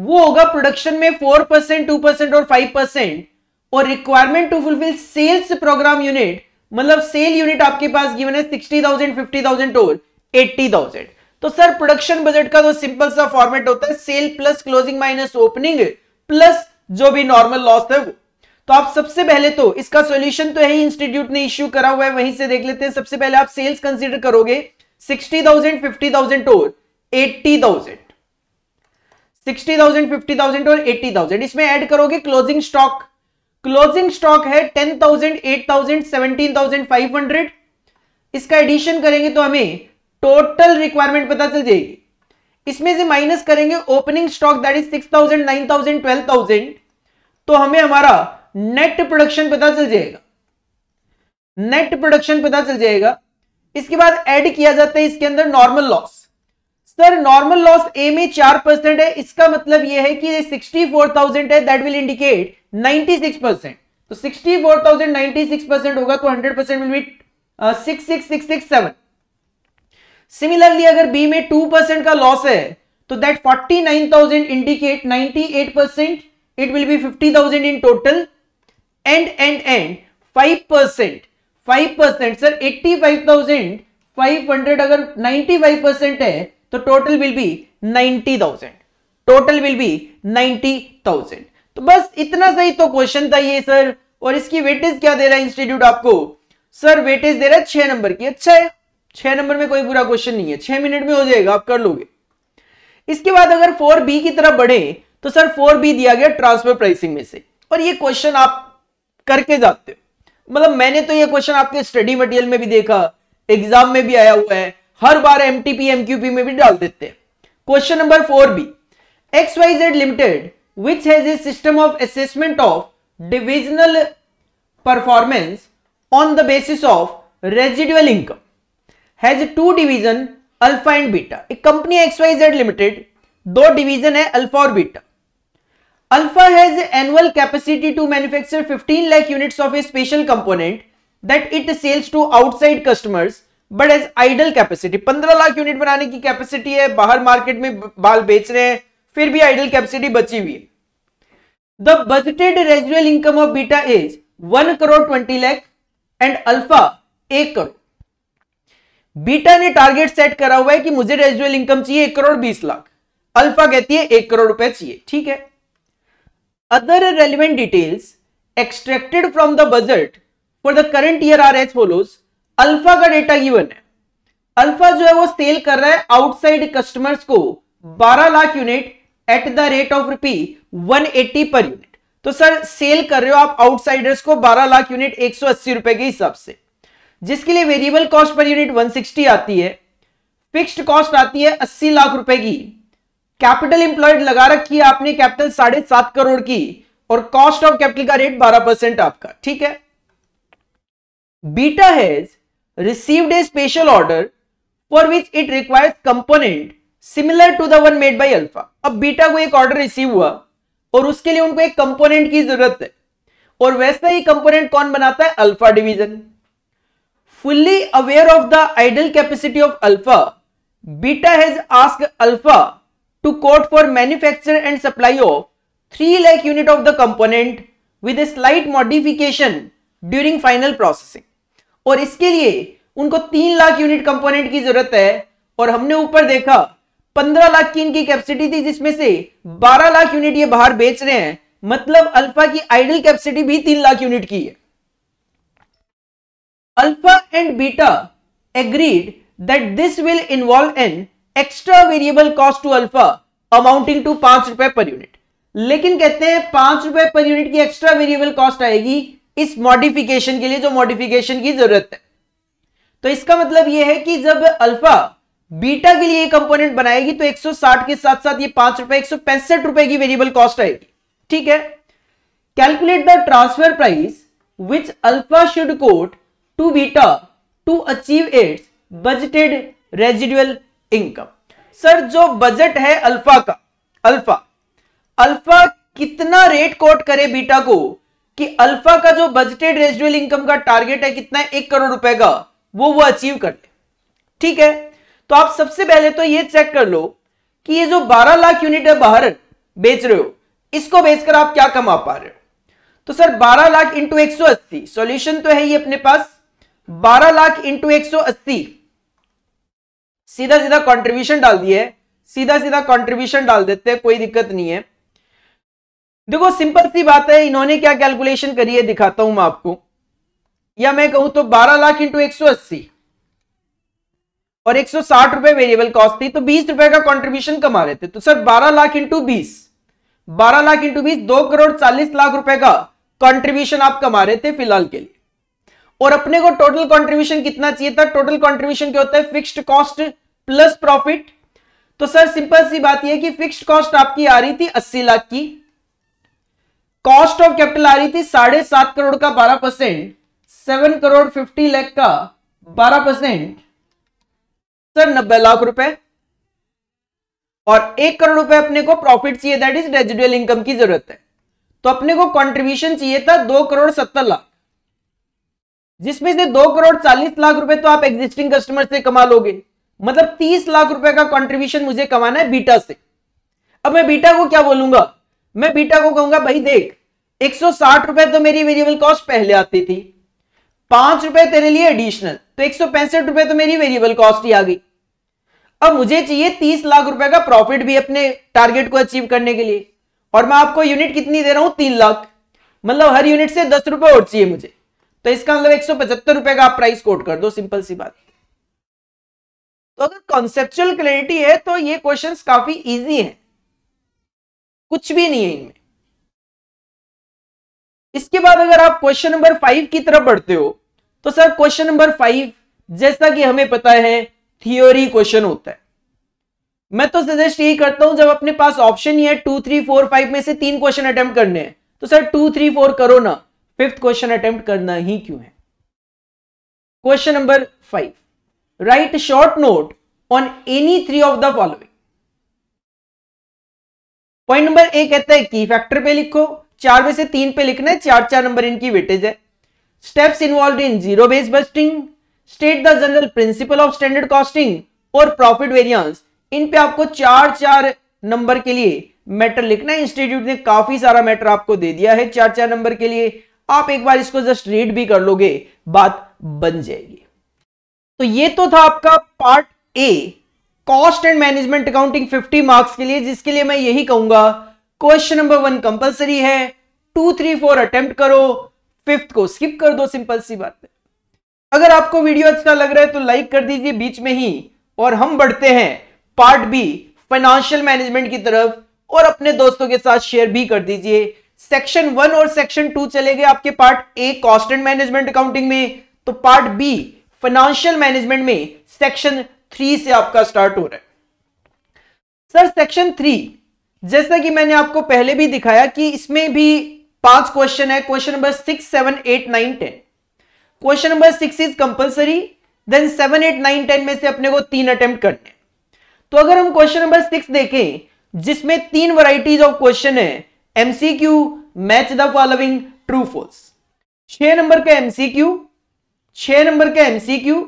वो होगा प्रोडक्शन में फोर परसेंट टू परसेंट और फाइव परसेंट और requirement to fulfil sales programme unit मतलब सेल यूनिट आपके पास गिवन है सिक्सटी थाउजेंड फिफ्टी थाउजेंड और एट्टी थाउजेंड तो सर प्रोडक्शन बजट का तो सिंपल सा फॉर्मेट होता है sale plus closing minus opening plus जो भी नॉर्मल लॉस है वो तो आप सबसे पहले तो इसका सॉल्यूशन तो यही इंस्टीट्यूट ने इश्यू करा हुआ है वहीं से देख लेते हैं सबसे पहले आप सेल्स कंसिडर करोगे सिक्सटी थाउजेंड फिफ्टी थाउजेंड और eighty thousand sixty thousand fifty thousand और एट्टी थाउजेंड इसमें ऐड करोगे क्लोजिंग स्टॉक क्लोजिंग स्टॉक है ten thousand eight thousand seventeen thousand five hundred इसका एडिशन करेंगे तो हमें टोटल रिक्वायरमेंट पता चल जाएगी इसमें से माइनस करेंगे opening stock that is six thousand nine thousand twelve thousand तो हमें हमारा नेट प्रोडक्शन पता चल जाएगा नेट प्रोडक्शन पता चल जाएगा इसके बाद ऐड किया जाता है इसके अंदर normal loss sir normal loss A में चार परसेंट है इसका मतलब यह है कि सिक्सटी फोर थाउजेंड है that will indicate ninety six percent तो sixty four thousand ninety six percent होगा तो hundred percent will be six six six six seven similarly अगर बी में टू परसेंट का लॉस है तो that forty nine thousand indicate ninety eight percent it will be fifty thousand in total and five percent five percent sir hundred अगर percent है तो total will be thousand total will be thousand तो बस इतना सही तो question था ये सर और इसकी वेटेज क्या दे रहा है इंस्टीट्यूट आपको सर वेटेज दे रहा है छह नंबर की अच्छा है छह नंबर में कोई बुरा क्वेश्चन नहीं है छह मिनट में हो जाएगा आप कर लोगे इसके बाद अगर फोर बी की तरफ बढ़े तो सर फोर बी दिया गया ट्रांसफर प्राइसिंग में से और ये क्वेश्चन आप करके जाते हो मतलब मैंने तो ये क्वेश्चन आपके स्टडी मटेरियल में भी देखा एग्जाम में भी आया हुआ है हर बार एमटीपी एमक्यूपी में भी डाल देते हैं question number four B X Y Z limited which has a system of assessment of divisional performance on the basis of residual income has two division alpha and beta एक company X Y Z limited दो division है alpha और beta alpha has annual capacity to manufacture 15 lakh units of a special component that it sells to outside customers but as idle capacity 15 lakh unit बनाने की capacity है बाहर market में बाल बेच रहे हैं फिर भी आइडल कैपेसिटी बची हुई है the budgeted residual income of beta is one crore twenty lakh and alpha एक करोड़ बीटा ने टारगेट सेट करा हुआ है कि मुझे रेजुअल इनकम चाहिए एक करोड़ बीस लाख अल्फा कहती है एक करोड़ रुपए चाहिए ठीक है Other relevant details extracted from the budget for the current year are as follows. Alpha का डेटा गिवन है अल्फा जो है वो सेल कर रहा है आउटसाइड कस्टमर्स को 12 lakh unit at the rate of rupee 180 per unit तो सर सेल कर रहे हो आप आउटसाइडर्स को 12 लाख यूनिट 180 रुपए के हिसाब से जिसके लिए वेरिएबल कॉस्ट पर यूनिट 160 आती है फिक्स्ड कॉस्ट आती है 80 लाख रुपए की कैपिटल इंप्लॉयड लगा रखी है आपने कैपिटल साढ़े सात करोड़ की और कॉस्ट ऑफ कैपिटल का रेट बारह परसेंट आपका ठीक है beta has received a special order for which it requires component similar to the one made by alpha अब बीटा को एक ऑर्डर रिसीव हुआ और उसके लिए उनको एक कंपोनेंट की जरूरत है और वैसा ही कंपोनेंट कौन बनाता है alpha division fully aware of the idle capacity of alpha beta has ask alpha to quote for manufacture and supply of three lakh unit of the component with a slight modification during final processing और इसके लिए उनको तीन lakh unit component की जरूरत है और हमने ऊपर देखा पंद्रह लाख की इनकी कैपेसिटी थी जिसमें से बारह लाख यूनिट ये बाहर बेच रहे हैं मतलब अल्फा की आइडल कैपेसिटी भी तीन लाख यूनिट की है alpha and beta agreed that this will involve and extra variable cost to alpha amounting to पांच रुपए पर यूनिट लेकिन कहते हैं पांच रुपए पर यूनिट की एक्स्ट्रा वेरिएबल कॉस्ट आएगी इस मॉडिफिकेशन के लिए जो मॉडिफिकेशन की जरूरत है तो इसका मतलब यह है कि जब अल्फा बीटा के लिए कंपोनेंट बनाएगी तो 160 के साथ साथ ये पांच रुपए एक रुपए की वेरिएबल कॉस्ट आएगी ठीक है calculate the transfer price which alpha should quote to beta to achieve its budgeted residual income sir जो बजट है अल्फा का अल्फा अल्फा कितना रेट कोट करे बीटा को कि अल्फा का जो बजटेड रेजिडुअल इनकम का टारगेट है कितना है एक करोड़ रुपए का वो वो अचीव कर ले ठीक है तो आप सबसे पहले तो ये चेक कर लो कि ये जो 12 लाख यूनिट है बाहर बेच रहे हो इसको बेचकर आप क्या कमा पा रहे हो तो सर 12 लाख इंटू एक सौ तो है ये अपने पास 12 लाख इंटू एक सीधा सीधा कंट्रीब्यूशन डाल दिए सीधा सीधा कंट्रीब्यूशन डाल देते हैं कोई दिक्कत नहीं है देखो सिंपल सी बात है इन्होंने क्या कैलकुलेशन करी है दिखाता हूं मैं आपको या मैं कहूं तो 12 लाख इंटू एक और एक रुपए वेरिएबल कॉस्ट थी तो बीस रुपए का कॉन्ट्रीब्यूशन कमा रहे थे तो सर बारह लाख इंटू बीस बारह लाख इंटू बीस दो करोड़ चालीस लाख रुपए का कंट्रीब्यूशन आप कमा रहे थे फिलहाल के लिए और अपने को टोटल कंट्रीब्यूशन कितना चाहिए था टोटल कंट्रीब्यूशन क्या होता है फिक्स्ड कॉस्ट प्लस प्रॉफिट तो सर सिंपल सी बात यह कि फिक्स्ड कॉस्ट आपकी आ रही थी अस्सी लाख की कॉस्ट ऑफ कैपिटल आ रही थी साढ़े सात करोड़ का बारह percent seven crore fifty lakh का बारह परसेंट सर नब्बे लाख रुपए और एक करोड़ रुपए अपने को प्रॉफिट चाहिए दैट इज रेजिडुअल इनकम की जरूरत है तो अपने को कंट्रीब्यूशन चाहिए था दो करोड़ सत्तर लाख जिसमें से दो करोड़ चालीस लाख रुपए तो आप एग्जिस्टिंग कस्टमर से कमा लोगे मतलब तीस लाख रुपए का कंट्रीब्यूशन मुझे कमाना है बीटा से अब मैं बीटा को क्या बोलूंगा मैं बीटा को कहूंगा भाई देख एक रुपए तो मेरी वेरिएबल कॉस्ट पहले आती थी पांच रुपए तेरे लिए एडिशनल तो एक रुपए तो मेरी वेरिएबल कॉस्ट ही आ गई अब मुझे चाहिए तीस लाख रुपए का प्रॉफिट भी अपने टारगेट को अचीव करने के लिए और मैं आपको यूनिट कितनी दे रहा हूं तीन लाख मतलब हर यूनिट से दस रुपए और चाहिए मुझे तो इसका मतलब एक सौ पचहत्तर रुपए का आप प्राइस कोट कर दो सिंपल सी बात तो अगर कॉन्सेप्चुअल क्लैरिटी है तो ये क्वेश्चन काफी ईजी है कुछ भी नहीं है इनमें इसके बाद अगर आप क्वेश्चन नंबर फाइव की तरफ बढ़ते हो तो सर क्वेश्चन नंबर फाइव जैसा कि हमें पता है थियोरी क्वेश्चन होता है मैं तो सजेस्ट यही करता हूं जब अपने पास ऑप्शन ही है टू थ्री फोर फाइव में से तीन क्वेश्चन अटेम्प्ट करने हैं तो सर टू थ्री फोर करो ना फिफ्थ क्वेश्चन अटेम्प्ट करना ही क्यों है question number five write short note on any three of the following. Point number A कहता है की फैक्टर पे लिखो चार में से तीन पे लिखना है चार चार नंबर इनकी वेटेज है steps involve in zero base budgeting state the general principle of standard costing और प्रॉफिट वेरियंस इन पे आपको चार चार नंबर के लिए मैटर लिखना है इंस्टीट्यूट ने काफी सारा मैटर आपको दे दिया है चार चार नंबर के लिए आप एक बार इसको जस्ट रीड भी कर लोगे बात बन जाएगी तो ये तो था आपका part A cost and management accounting 50 marks के लिए जिसके लिए मैं यही कहूंगा क्वेश्चन नंबर वन कंपलसरी है टू थ्री फोर अटेम्प्ट करो फिफ्थ को स्किप कर दो सिंपल सी बात है अगर आपको वीडियो अच्छा लग रहा है तो लाइक कर दीजिए बीच में ही और हम बढ़ते हैं पार्ट बी फाइनेंशियल मैनेजमेंट की तरफ और अपने दोस्तों के साथ शेयर भी कर दीजिए सेक्शन वन और सेक्शन टू चले गए आपके part A cost and management accounting में तो पार्ट बी फाइनेंशियल मैनेजमेंट में सेक्शन थ्री से आपका स्टार्ट हो रहा है सर सेक्शन थ्री जैसा कि मैंने आपको पहले भी दिखाया कि इसमें भी पांच क्वेश्चन है question number six seven eight nine ten question number six is compulsory then seven eight nine ten में से अपने को तीन अटेम्प्ट करने तो अगर हम क्वेश्चन नंबर सिक्स देखें जिसमें तीन वराइटीज ऑफ क्वेश्चन है MCQ match the following true false छह नंबर का एमसीक्यू छह नंबर का एमसीक्यू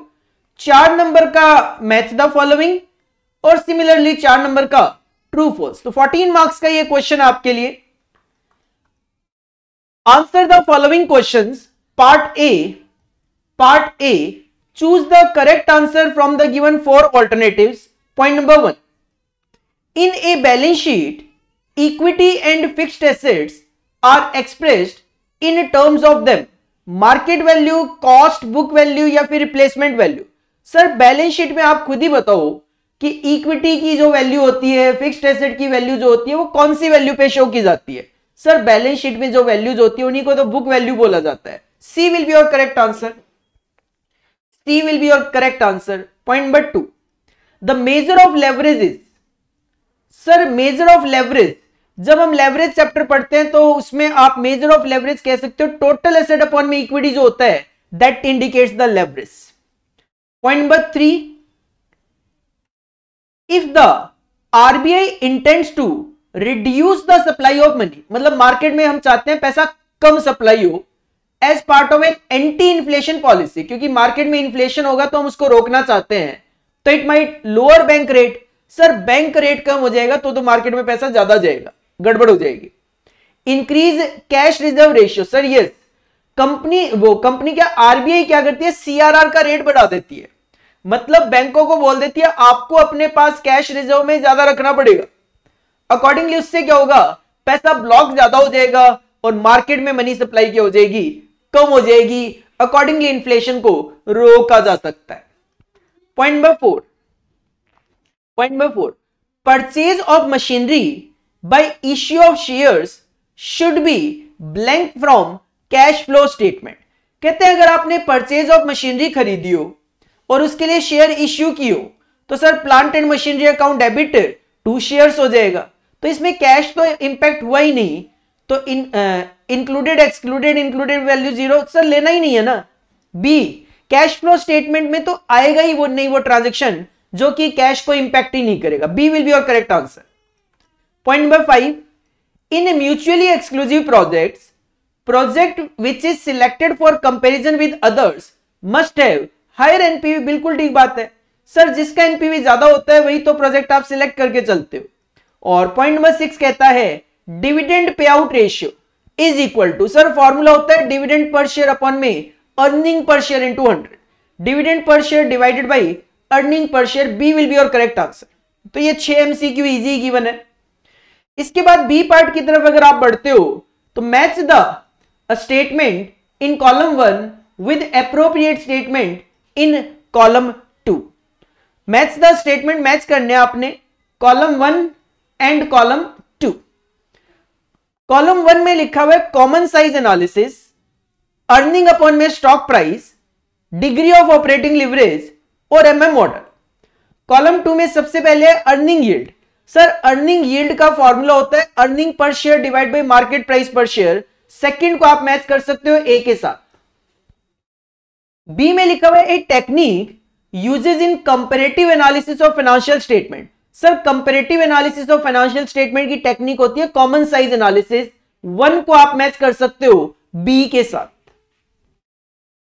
चार नंबर का मैच द फॉलोइंग और सिमिलरली चार नंबर का ट्रू फोर्स तो फोर्टीन मार्क्स का ये क्वेश्चन आपके लिए answer the following question part A part A choose the correct answer from the given four alternative point number one in a balance sheet equity and fixed assets are expressed in terms of them market value cost book value या फिर replacement value sir balance sheet में आप खुद ही बताओ कि equity की जो value होती है फिक्स्ड एसेट की वैल्यू जो होती है वो कौन सी वैल्यू पे शो की जाती है सर बैलेंस शीट में जो वैल्यूज होती है उन्हीं को तो बुक वैल्यू बोला जाता है C will be your correct answer C will be your correct answer point number two the measure of leverage is sir measure of leverage जब हम लेवरेज चैप्टर पढ़ते हैं तो उसमें आप मेजर ऑफ लेवरेज कह सकते हो टोटल एसेट अपॉन में इक्विटी जो होता है that indicates the leverage point number three if the RBI intends to reduce the supply of money मतलब मार्केट में हम चाहते हैं पैसा कम सप्लाई हो as part of an anti inflation policy क्योंकि मार्केट में इन्फ्लेशन होगा तो हम उसको रोकना चाहते हैं तो it might lower bank rate sir bank rate कम हो जाएगा तो तो मार्केट में पैसा ज्यादा जाएगा गड़बड़ हो जाएगी increase cash reserve ratio sir yes company वो कंपनी क्या आरबीआई क्या करती है सीआरआर का रेट बढ़ा देती है मतलब बैंकों को बोल देती है आपको अपने पास कैश रिजर्व में ज्यादा रखना पड़ेगा अकॉर्डिंगली उससे क्या होगा पैसा ब्लॉक ज्यादा हो जाएगा और मार्केट में मनी सप्लाई क्या हो जाएगी कम हो जाएगी अकॉर्डिंगली इन्फ्लेशन को रोका जा सकता है point number four point number four purchase of machinery by issue of shares should be blank from cash flow statement कहते हैं अगर आपने परचेज ऑफ मशीनरी खरीदी हो और उसके लिए शेयर इश्यू की हो तो sir plant and machinery account debit to shares हो जाएगा तो इसमें कैश तो इंपैक्ट हुआ ही नहीं तो in included excluded included value zero sir लेना ही नहीं है ना बी कैश फ्लो स्टेटमेंट में तो आएगा ही वो नहीं वो ट्रांजेक्शन जो कि कैश को इंपैक्ट ही नहीं करेगा B will be your correct answer point number five in mutually exclusive project project which is selected for comparison with others must must have बिल्कुल ठीक बात है सर जिसका एनपीवी ज्यादा होता है वही तो प्रोजेक्ट आप सिलेक्ट करके चलते हो और पॉइंट नंबर सिक्स कहता है dividend pay out ratio is equal to sir formula होता है डिविडेंड पर शेयर अपॉन में earning per share into hundred dividend per share divided by earning per share B will be your correct answer तो ये छह MCQ easy given है इसके बाद B part की तरफ अगर आप बढ़ते हो तो match the statement in column one with appropriate statement in column two match the statement match करने आपने column one and column two column one में लिखा हुआ है common size analysis earning upon में stock price degree of operating leverage और MM model column two में सबसे पहले है earning yield sir earning yield का फॉर्मूला होता है earning per share divide by market price पर शेयर सेकेंड को आप मैच कर सकते हो ए के साथ बी में लिखा हुआ है A technique uses in comparative analysis of financial statement sir comparative analysis of financial statement की टेक्निक होती है कॉमन साइज एनालिसिस वन को आप मैच कर सकते हो बी के साथ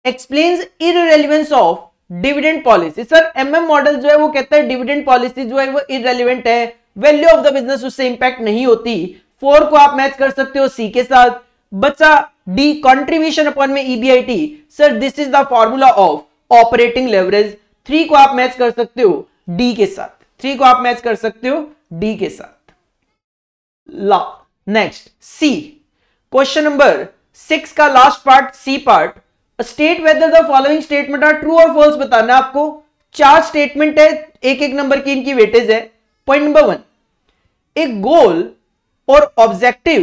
explain irrelevance of dividend policy sir MM model जो है वो कहता है डिविडेंड पॉलिसी जो है वो इरेलीवेंट है वैल्यू ऑफ द बिजनेस उससे इंपैक्ट नहीं होती फोर को आप मैच कर सकते हो सी के साथ बच्चा डी कंट्रीब्यूशन अपॉन में EBIT sir this is the formula of operating leverage three को आप मैच कर सकते हो डी के साथ थ्री को आप मैच कर सकते हो डी के साथ ला next C question number six का last part C part state whether the following statement are true और फॉल्स बताना आपको चार स्टेटमेंट है एक एक नंबर की इनकी वेटेज है point number one a goal और objective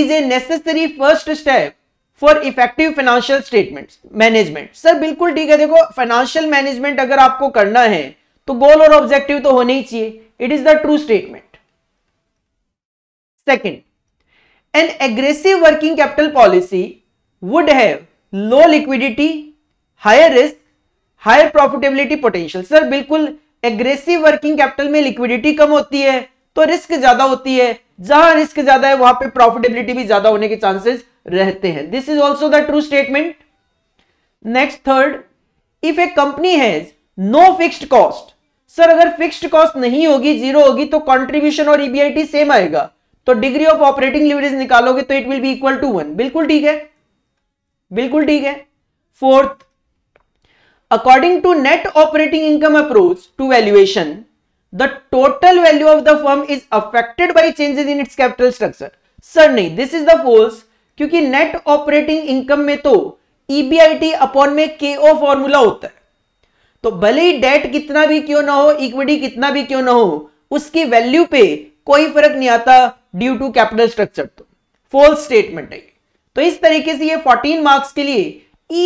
is a necessary first step for effective financial statement management sir बिल्कुल ठीक है देखो फाइनेंशियल मैनेजमेंट अगर आपको करना है तो गोल और ऑब्जेक्टिव तो होने ही चाहिए it is the true statement second an aggressive working capital policy would have low liquidity higher risk higher profitability potential sir बिल्कुल एग्रेसिव वर्किंग कैपिटल में लिक्विडिटी कम होती है तो रिस्क ज्यादा होती है जहां रिस्क ज्यादा है वहां पे प्रॉफिटेबिलिटी भी ज्यादा होने के चांसेस रहते हैं this is also the true statement next third if a company has no fixed cost sir अगर फिक्स्ड कॉस्ट नहीं होगी जीरो होगी तो कॉन्ट्रीब्यूशन और ईबीआईटी e सेम आएगा तो डिग्री ऑफ ऑपरेटिंग लिवरेज निकालोगे तो it will be equal to one बिल्कुल ठीक है बिल्कुल ठीक है fourth According to net operating income approach to valuation, the total value of the firm is affected by changes in its capital structure. Sir नहीं this is the false क्योंकि net operating income में तो EBIT e upon में के ओ formula होता है तो भले ही डेट कितना भी क्यों ना हो इक्विटी कितना भी क्यों ना हो उसकी वैल्यू पे कोई फर्क नहीं आता ड्यू टू कैपिटल स्ट्रक्चर तो फोल्स स्टेटमेंट है तो इस तरीके से ये 14 मार्क्स के लिए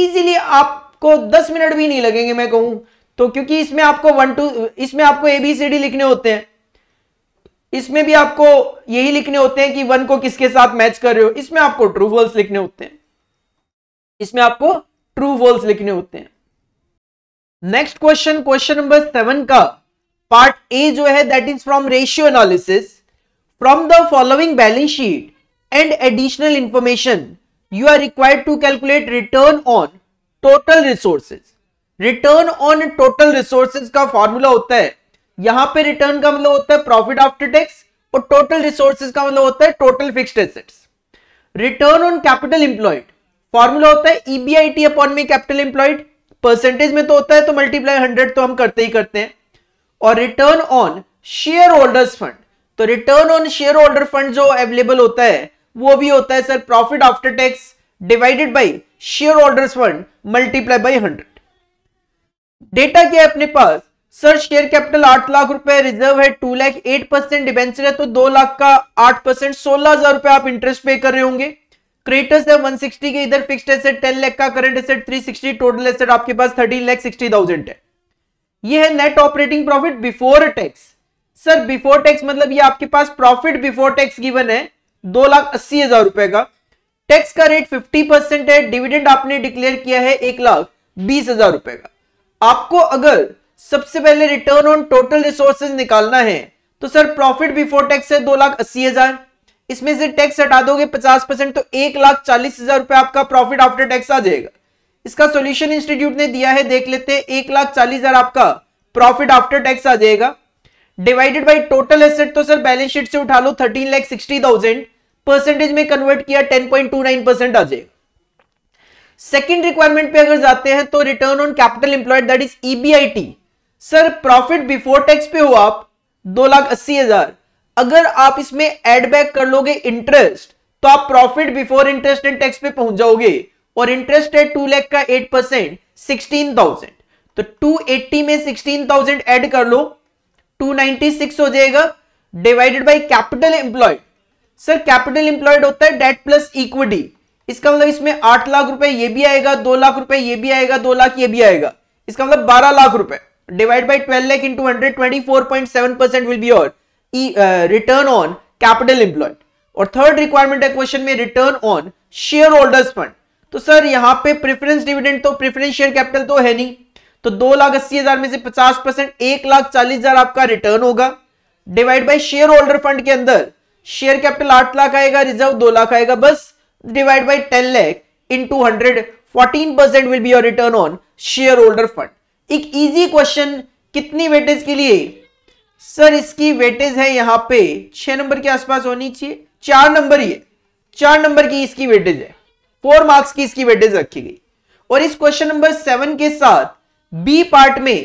इजीली आप आपको दस मिनट भी नहीं लगेंगे मैं कहूं तो क्योंकि इसमें आपको वन टू इसमें आपको एबीसीडी लिखने होते हैं इसमें भी आपको यही लिखने होते हैं कि वन को किसके साथ मैच कर रहे हो इसमें आपको ट्रू वॉल्स लिखने होते हैं इसमें आपको ट्रू वॉल्स लिखने होते हैं next question question number seven का पार्ट ए जो है that is from ratio analysis from the following balance sheet and additional information you are required to calculate return on total resources return on total resources का formula होता है यहां पे return का मतलब होता है प्रॉफिट आफ्टर टैक्स और टोटल रिसोर्सेज का मतलब होता है total fixed assets return on capital employed formula होता है EBIT upon me capital employed percentage में तो होता है तो मल्टीप्लाई हंड्रेड तो हम करते ही करते हैं और return on shareholders fund तो return on shareholder fund जो अवेलेबल होता है वो भी होता है sir profit after tax divided by shareholder fund multiply by hundred data क्या है अपने पास सर शेयर कैपिटल आठ लाख रुपए रिजर्व है two lakh eight percent debenture है तो दो लाख का आठ परसेंट सोलह हजार रुपए आप इंटरेस्ट पे कर रहे होंगे क्रेटर्स है सिक्सटी के इधर फिक्स्ड एसेट टेन लाख का current asset sixty total asset आपके पास लैख सिक्सटी थाउजेंड है ये है net operating profit before tax sir before tax मतलब ये आपके पास प्रॉफिट बिफोर टैक्स गिवन है दो लाख अस्सी हजार रुपए का टैक्स का रेट 50 परसेंट है डिविडेंड आपने डिक्लेयर किया है एक लाख बीस हजार रुपए का आपको अगर सबसे पहले रिटर्न ऑन टोटल रिसोर्सेज निकालना है तो सर प्रॉफिट बिफोर टैक्स है दो लाख अस्सी हजार इसमें से टैक्स हटा दोगे पचास परसेंट तो एक लाख चालीस हजार रुपए आपका प्रॉफिट आफ्टर टैक्स आ जाएगा इसका सोल्यूशन इंस्टीट्यूट ने दिया है देख लेते हैं एक लाख चालीस हजार आपका प्रॉफिट आफ्टर टैक्स आ जाएगा डिवाइडेड बाई टोटल एसेट तो सर बैलेंस शीट से उठा लो thirteen lakh sixty thousand percentage में कन्वर्ट किया 10.29 परसेंट आ जाएगा सेकेंड रिक्वायरमेंट पे अगर जाते हैं तो return on capital employed that is EBIT sir profit before tax पे हो आप दो लाख अस्सी हजार अगर आप इसमें एड बैक कर लोगे इंटरेस्ट तो आप profit before interest and tax पे पहुंच जाओगे और इंटरेस्ट है टू लैख का एट परसेंट सिक्सटीन थाउजेंड तो टू एट्टी में सिक्सटीन थाउजेंड एड कर लो टू नाइनटी सिक्स हो जाएगा divided by capital employed sir capital employed होता है डेट प्लस इक्विटी इसका मतलब इसमें आठ लाख रुपए ये भी आएगा दो लाख रुपए ये भी आएगा दो लाख ये भी आएगा इसका मतलब बारह लाख रुपए divide by twelve lakh into hundred twenty four point seven percent will be or return on capital employed और थर्ड रिक्वायरमेंट है क्वेश्चन में return on shareholders fund तो सर यहाँ पे प्रेफरेंस डिविडेंड तो प्रेफरेंस शेयर कैपिटल तो है नहीं तो दो लाख अस्सी हजार में से पचास परसेंट एक लाख चालीस हजार आपका रिटर्न होगा divide by shareholder fund के अंदर शेयर कैपिटल आठ लाख आएगा रिजर्व दो लाख आएगा बस divide by ten lakh into hundred fourteen percent will be your return on shareholder fund एक इजी क्वेश्चन कितनी वेटेज के लिए सर इसकी वेटेज है यहां पे छह नंबर के आसपास होनी चाहिए चार नंबर ये चार नंबर की इसकी वेटेज है फोर मार्क्स की इसकी वेटेज रखी गई और इस क्वेश्चन नंबर सेवन के साथ बी पार्ट में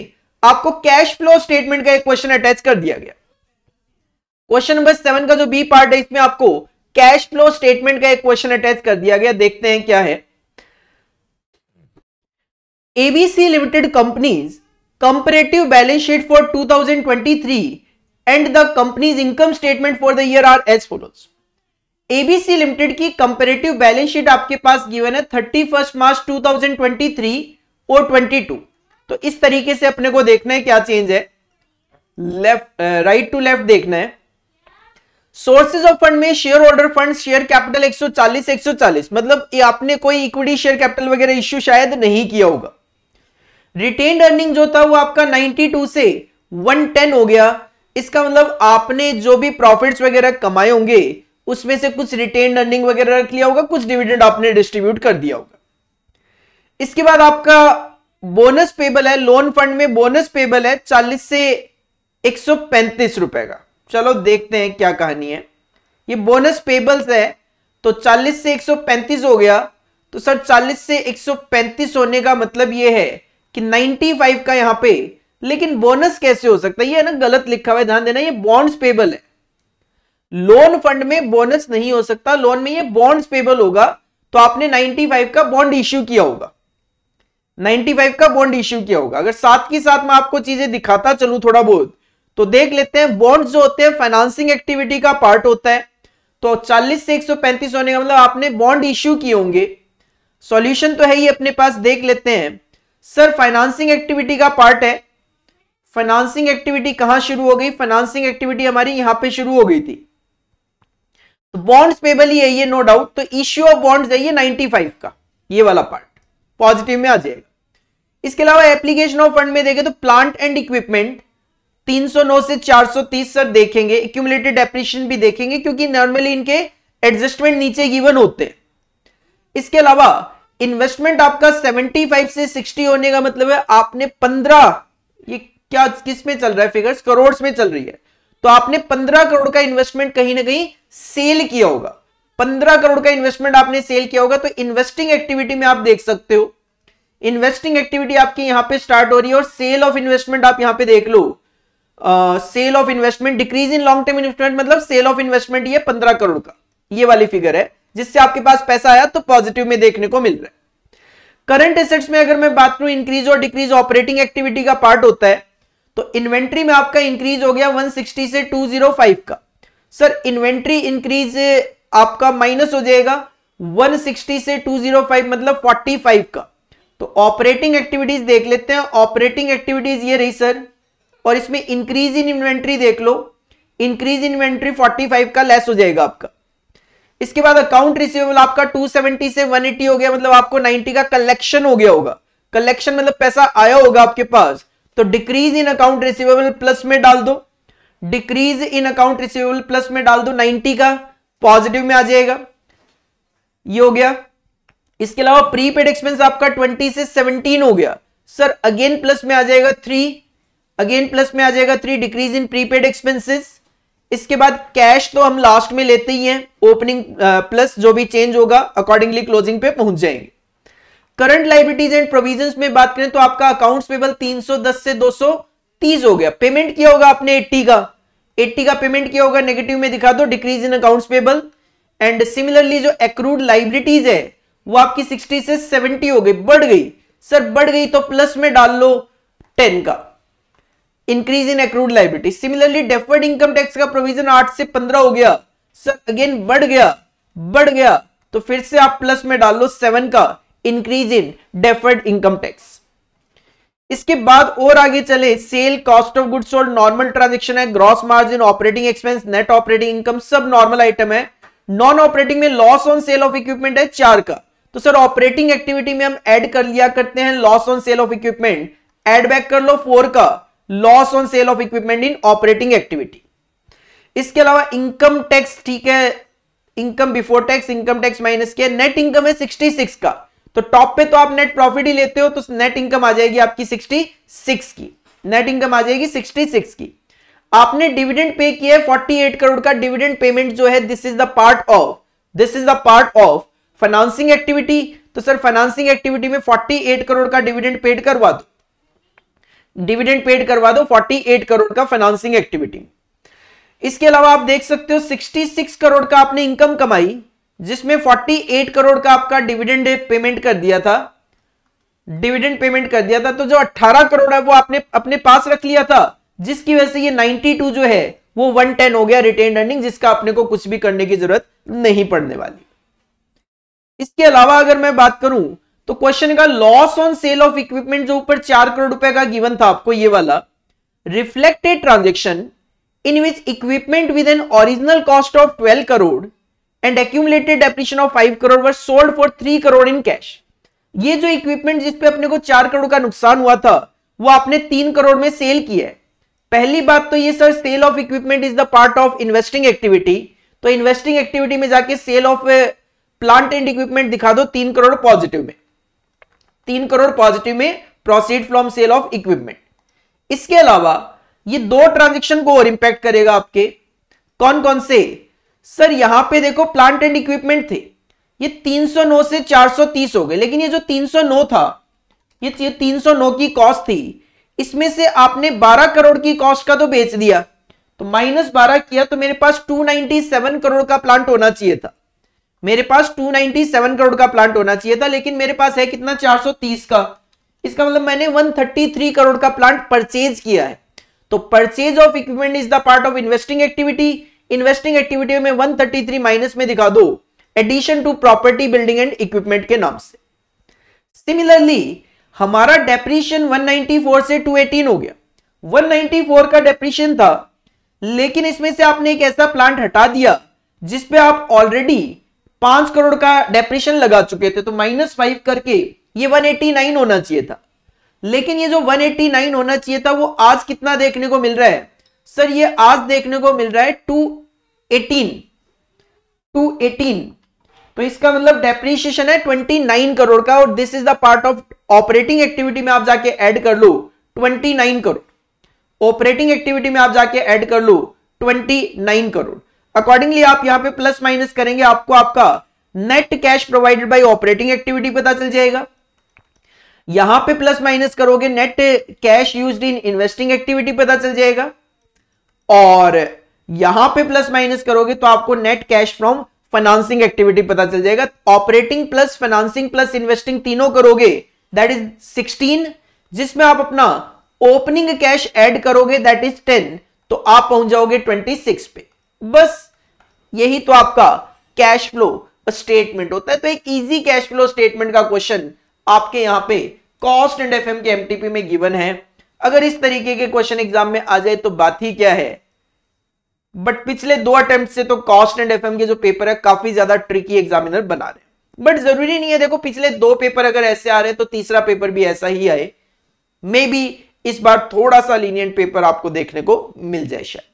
आपको कैश फ्लो स्टेटमेंट का एक क्वेश्चन अटैच कर दिया गया क्वेश्चन नंबर सेवन का जो बी पार्ट है इसमें आपको कैश फ्लो स्टेटमेंट का एक क्वेश्चन अटैच कर दिया गया देखते हैं क्या है ABC limited company's comparative balance sheet for 2023 and the company's income statement for the year are as follows ABC limited की कंपेरेटिव बैलेंस शीट आपके पास गिवन है थर्टी मार्च टू और ट्वेंटी तो इस तरीके से अपने को देखना है क्या चेंज है लेफ्ट राइट टू लेफ्ट देखना है सोर्सेज ऑफ फंड में shareholder fund share capital 140 140 मतलब ये आपने कोई इक्विटी शेयर कैपिटल वगैरह इश्यू शायद नहीं किया होगा रिटेन अर्निंग जो था वो आपका 92 से 110 हो गया इसका मतलब आपने जो भी प्रॉफिट्स वगैरह कमाए होंगे उसमें से कुछ रिटेन अर्निंग वगैरह रख लिया होगा कुछ डिविडेंड आपने डिस्ट्रीब्यूट कर दिया होगा इसके बाद आपका बोनस पेबल है लोन फंड में बोनस पेबल है चालीस से एक रुपए का चलो देखते हैं क्या कहानी है ये बोनस पेबल्स है तो 40 से 135 हो गया तो सर 40 से 135 होने का मतलब ये है कि 95 का यहां पे लेकिन बोनस कैसे हो सकता है ये ना गलत लिखा हुआ है ध्यान देना ये बॉन्ड्स पेबल है लोन फंड में बोनस नहीं हो सकता लोन में ये बॉन्ड्स पेबल होगा तो आपने 95 का बॉन्ड इश्यू किया होगा 95 का बॉन्ड इश्यू किया होगा अगर साथ की साथ में आपको चीजें दिखाता चलू थोड़ा बहुत तो देख लेते हैं बॉन्ड जो होते हैं फाइनेंसिंग एक्टिविटी का पार्ट होता है तो 40 से 135 होने का मतलब आपने बॉन्ड इश्यू किए होंगे सॉल्यूशन तो है ही अपने पास देख लेते हैं सर फाइनेंसिंग एक्टिविटी का पार्ट है फाइनेंसिंग एक्टिविटी कहां शुरू हो गई फाइनेंसिंग एक्टिविटी हमारी यहां पे शुरू हो गई थी तो बॉन्ड्स पेबल ही है ये नो डाउट तो इश्यू ऑफ बॉन्ड्स है ये 95 का ये वाला पार्ट पॉजिटिव में आ जाएगा इसके अलावा एप्लीकेशन ऑफ फंड में देखें तो प्लांट एंड इक्विपमेंट 309 से 430 सर देखेंगे एक्यूमुलेटेड डेप्रिशन भी देखेंगे क्योंकि नॉर्मली इनके एडजस्टमेंट नीचे गिवन होते हैं इसके अलावा इन्वेस्टमेंट आपका 75 से 60 होने का मतलब है आपने 15 ये क्या किस में चल रहा है फिगर्स करोड़ में चल रही है तो आपने 15 करोड़ का इन्वेस्टमेंट कहीं ना कहीं सेल किया होगा 15 करोड़ का इन्वेस्टमेंट आपने सेल किया होगा तो इन्वेस्टिंग एक्टिविटी में आप देख सकते हो इन्वेस्टिंग एक्टिविटी आपकी यहां पे स्टार्ट हो रही है और सेल ऑफ इन्वेस्टमेंट आप यहां पे देख लो sale of investment decrease in long term investment मतलब सेल ऑफ इन्वेस्टमेंट ये पंद्रह करोड़ का ये वाली फिगर है जिससे आपके पास पैसा आया तो पॉजिटिव में देखने को मिल रहा है करंट एसेट्स में अगर मैं बात करूं इंक्रीज और डिक्रीज ऑपरेटिंग एक्टिविटी का पार्ट होता है तो इन्वेंट्री में आपका इंक्रीज हो गया 160 से 205 का सर इन्वेंट्री इंक्रीज आपका माइनस हो जाएगा 160 से 205 मतलब 45 का तो ऑपरेटिंग एक्टिविटीज देख लेते हैं ऑपरेटिंग एक्टिविटीज ये रही सर और इसमें इंक्रीज इन इन्वेंट्री देख लो इंक्रीज इन्वेंट्री 45 का लेस हो जाएगा आपका इसके बाद अकाउंट रिसीवेबल आपका 270 से 180 हो गया मतलब आपको 90 का कलेक्शन हो गया होगा कलेक्शन मतलब पैसा आया होगा आपके पास तो decrease in account receivable plus में डाल दो decrease in account receivable plus में डाल दो 90 का पॉजिटिव में आ जाएगा ये हो गया इसके अलावा प्रीपेड एक्सपेंस आपका 20 से 17 हो गया सर अगेन प्लस में आ जाएगा थ्री अगेन प्लस में आ जाएगा three decrease in prepaid expenses इसके बाद कैश तो हम लास्ट में लेते ही हैं ओपनिंग प्लस uh, जो भी चेंज होगा अकॉर्डिंगली क्लोजिंग पे पहुंच जाएंगे करंट लाइबिलिटीज एंड प्रोविजन में बात करें तो आपका अकाउंट्स पेबल 310 से 230 हो गया पेमेंट किया होगा आपने 80 का 80 का पेमेंट किया होगा नेगेटिव में दिखा दो decrease in accounts payable and similarly जो एक्रूड लाइबिलिटीज है वो आपकी 60 से 70 हो गई बढ़ गई सर बढ़ गई तो प्लस में डाल लो 10 का increase in accrued liability similarly deferred income tax का प्रोविजन आठ से पंद्रह हो गया सर अगेन बढ़ गया बढ़ गया तो फिर से आप प्लस में डाल लो सेवन का increase in deferred income tax इसके बाद और आगे चले sale cost of goods sold normal transaction है gross margin operating expense net operating income सब नॉर्मल आइटम है नॉन ऑपरेटिंग में loss on sale of equipment है चार का तो सर ऑपरेटिंग एक्टिविटी में हम ऐड कर लिया करते हैं loss on sale of equipment add back कर लो फोर का loss on sale of equipment in operating activity इसके अलावा इनकम टैक्स ठीक है income before tax income tax minus के नेट इनकम है सिक्स का तो टॉप पे तो आप नेट प्रॉफिट ही लेते हो तो नेट इनकम आ जाएगी आपकी सिक्स की नेट इनकम आ जाएगी सिक्स की आपने डिविडेंड पे किया है एट करोड़ का डिविडेंड पेमेंट जो है this is the part of this is the part of financing activity तो सर फाइनेंसिंग एक्टिविटी में फोर्टी एट करोड़ का डिविडेंड पेड करवा दो डिविडेंड पेड करवा दो 48 करोड़ का फाइनेंसिंग एक्टिविटी इसके अलावा आप देख सकते हो 66 करोड़ का आपने इनकम कमाई जिसमें 48 करोड़ का आपका डिविडेंड पेमेंट कर दिया था डिविडेंड पेमेंट कर दिया था तो जो 18 करोड़ है वो आपने अपने पास रख लिया था जिसकी वजह से ये 92 जो है वो 110 हो गया रिटेन अर्निंग जिसका अपने को कुछ भी करने की जरूरत नहीं पड़ने वाली इसके अलावा अगर मैं बात करूं तो क्वेश्चन का loss on sale of equipment जो ऊपर चार करोड़ रुपए का गिवन था आपको ये वाला reflected transaction in which equipment with an original cost of twelve crore and accumulated depreciation of five crore were sold for three crore in cash ये जो इक्विपमेंट जिसपे अपने को चार करोड़ का नुकसान हुआ था वो आपने तीन करोड़ में सेल किया है पहली बात तो ये sir sale of equipment is the part of investing activity तो इन्वेस्टिंग एक्टिविटी में जाके sale of plant and equipment दिखा दो तीन करोड़ पॉजिटिव में तीन करोड़ पॉजिटिव में proceed from sale of equipment इसके अलावा ये दो ट्रांजेक्शन को और इंपैक्ट करेगा आपके कौन कौन से सर यहां पे देखो प्लांट एंड इक्विपमेंट थे ये 309 से 430 हो गए लेकिन ये जो 309 था ये 309 की कॉस्ट थी इसमें से आपने 12 करोड़ की कॉस्ट का तो बेच दिया तो माइनस बारह किया तो मेरे पास 297 करोड़ का प्लांट होना चाहिए था मेरे पास 297 करोड़ का प्लांट होना चाहिए था लेकिन मेरे पास है कितना 430 का इसका मतलब मैंने 133 करोड़ का प्लांट परचेज किया है तो purchase of equipment is the part of investing activity investing activity में वन माइनस में दिखा दो addition to property building and equipment के नाम से सिमिलरली हमारा डेप्रीशन 194 से 218 हो गया 194 का डेप्रीशन था लेकिन इसमें से आपने एक ऐसा प्लांट हटा दिया जिसपे आप ऑलरेडी पांच करोड़ का डेप्रेशन लगा चुके थे तो माइनस फाइव करके ये 189 होना चाहिए था लेकिन ये जो 189 होना चाहिए था वो आज कितना देखने को मिल रहा है सर ये आज देखने को मिल रहा है 218 218 तो इसका मतलब डेप्रिसिएशन है 29 करोड़ का और this is the part of operating activity में आप जाके ऐड कर लो 29 करोड़ ऑपरेटिंग एक्टिविटी में आप जाके ऐड कर लो 29 करोड़ अकॉर्डिंगली आप यहां पे प्लस माइनस करेंगे आपको आपका net cash provided by operating activity पता चल जाएगा यहां पे प्लस माइनस करोगे net cash used in investing activity पता चल जाएगा और यहां पे प्लस माइनस करोगे तो आपको net cash from financing activity पता चल जाएगा operating plus financing plus investing तीनों करोगे दैट इज सिक्सटीन जिसमें आप अपना ओपनिंग कैश एड करोगे दैट इज टेन तो आप पहुंच जाओगे ट्वेंटी सिक्स पे बस यही तो आपका कैश फ्लो स्टेटमेंट होता है तो एक इजी कैश फ्लो स्टेटमेंट का क्वेश्चन आपके यहां पे कॉस्ट एंड एफएम के एमटीपी में गिवन है अगर इस तरीके के क्वेश्चन एग्जाम में आ जाए तो बात ही क्या है बट पिछले दो अटेम्प्ट से तो कॉस्ट एंड एफएम के जो पेपर है काफी ज्यादा ट्रिकी एग्जामिनर बना रहे हैं बट जरूरी नहीं है देखो पिछले दो पेपर अगर ऐसे आ रहे हैं तो तीसरा पेपर भी ऐसा ही आए मे बी इस बार थोड़ा सा लीनियंट पेपर आपको देखने को मिल जाए शायद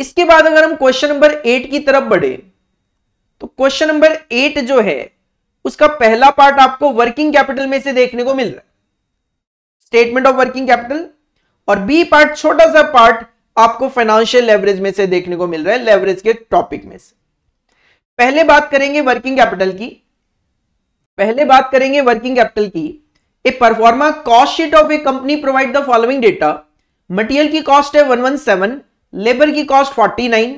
इसके बाद अगर हम क्वेश्चन नंबर एट की तरफ बढ़े तो क्वेश्चन नंबर एट जो है उसका पहला पार्ट आपको वर्किंग कैपिटल में से देखने को मिल रहा है स्टेटमेंट ऑफ वर्किंग कैपिटल और बी पार्ट छोटा सा पार्ट आपको फाइनेंशियल लेवरेज में से देखने को मिल रहा है लेवरेज के टॉपिक में से पहले बात करेंगे वर्किंग कैपिटल की पहले बात करेंगे वर्किंग कैपिटल की a proforma cost sheet of a company provide the following data material की कॉस्ट है सेवन लेबर की cost 49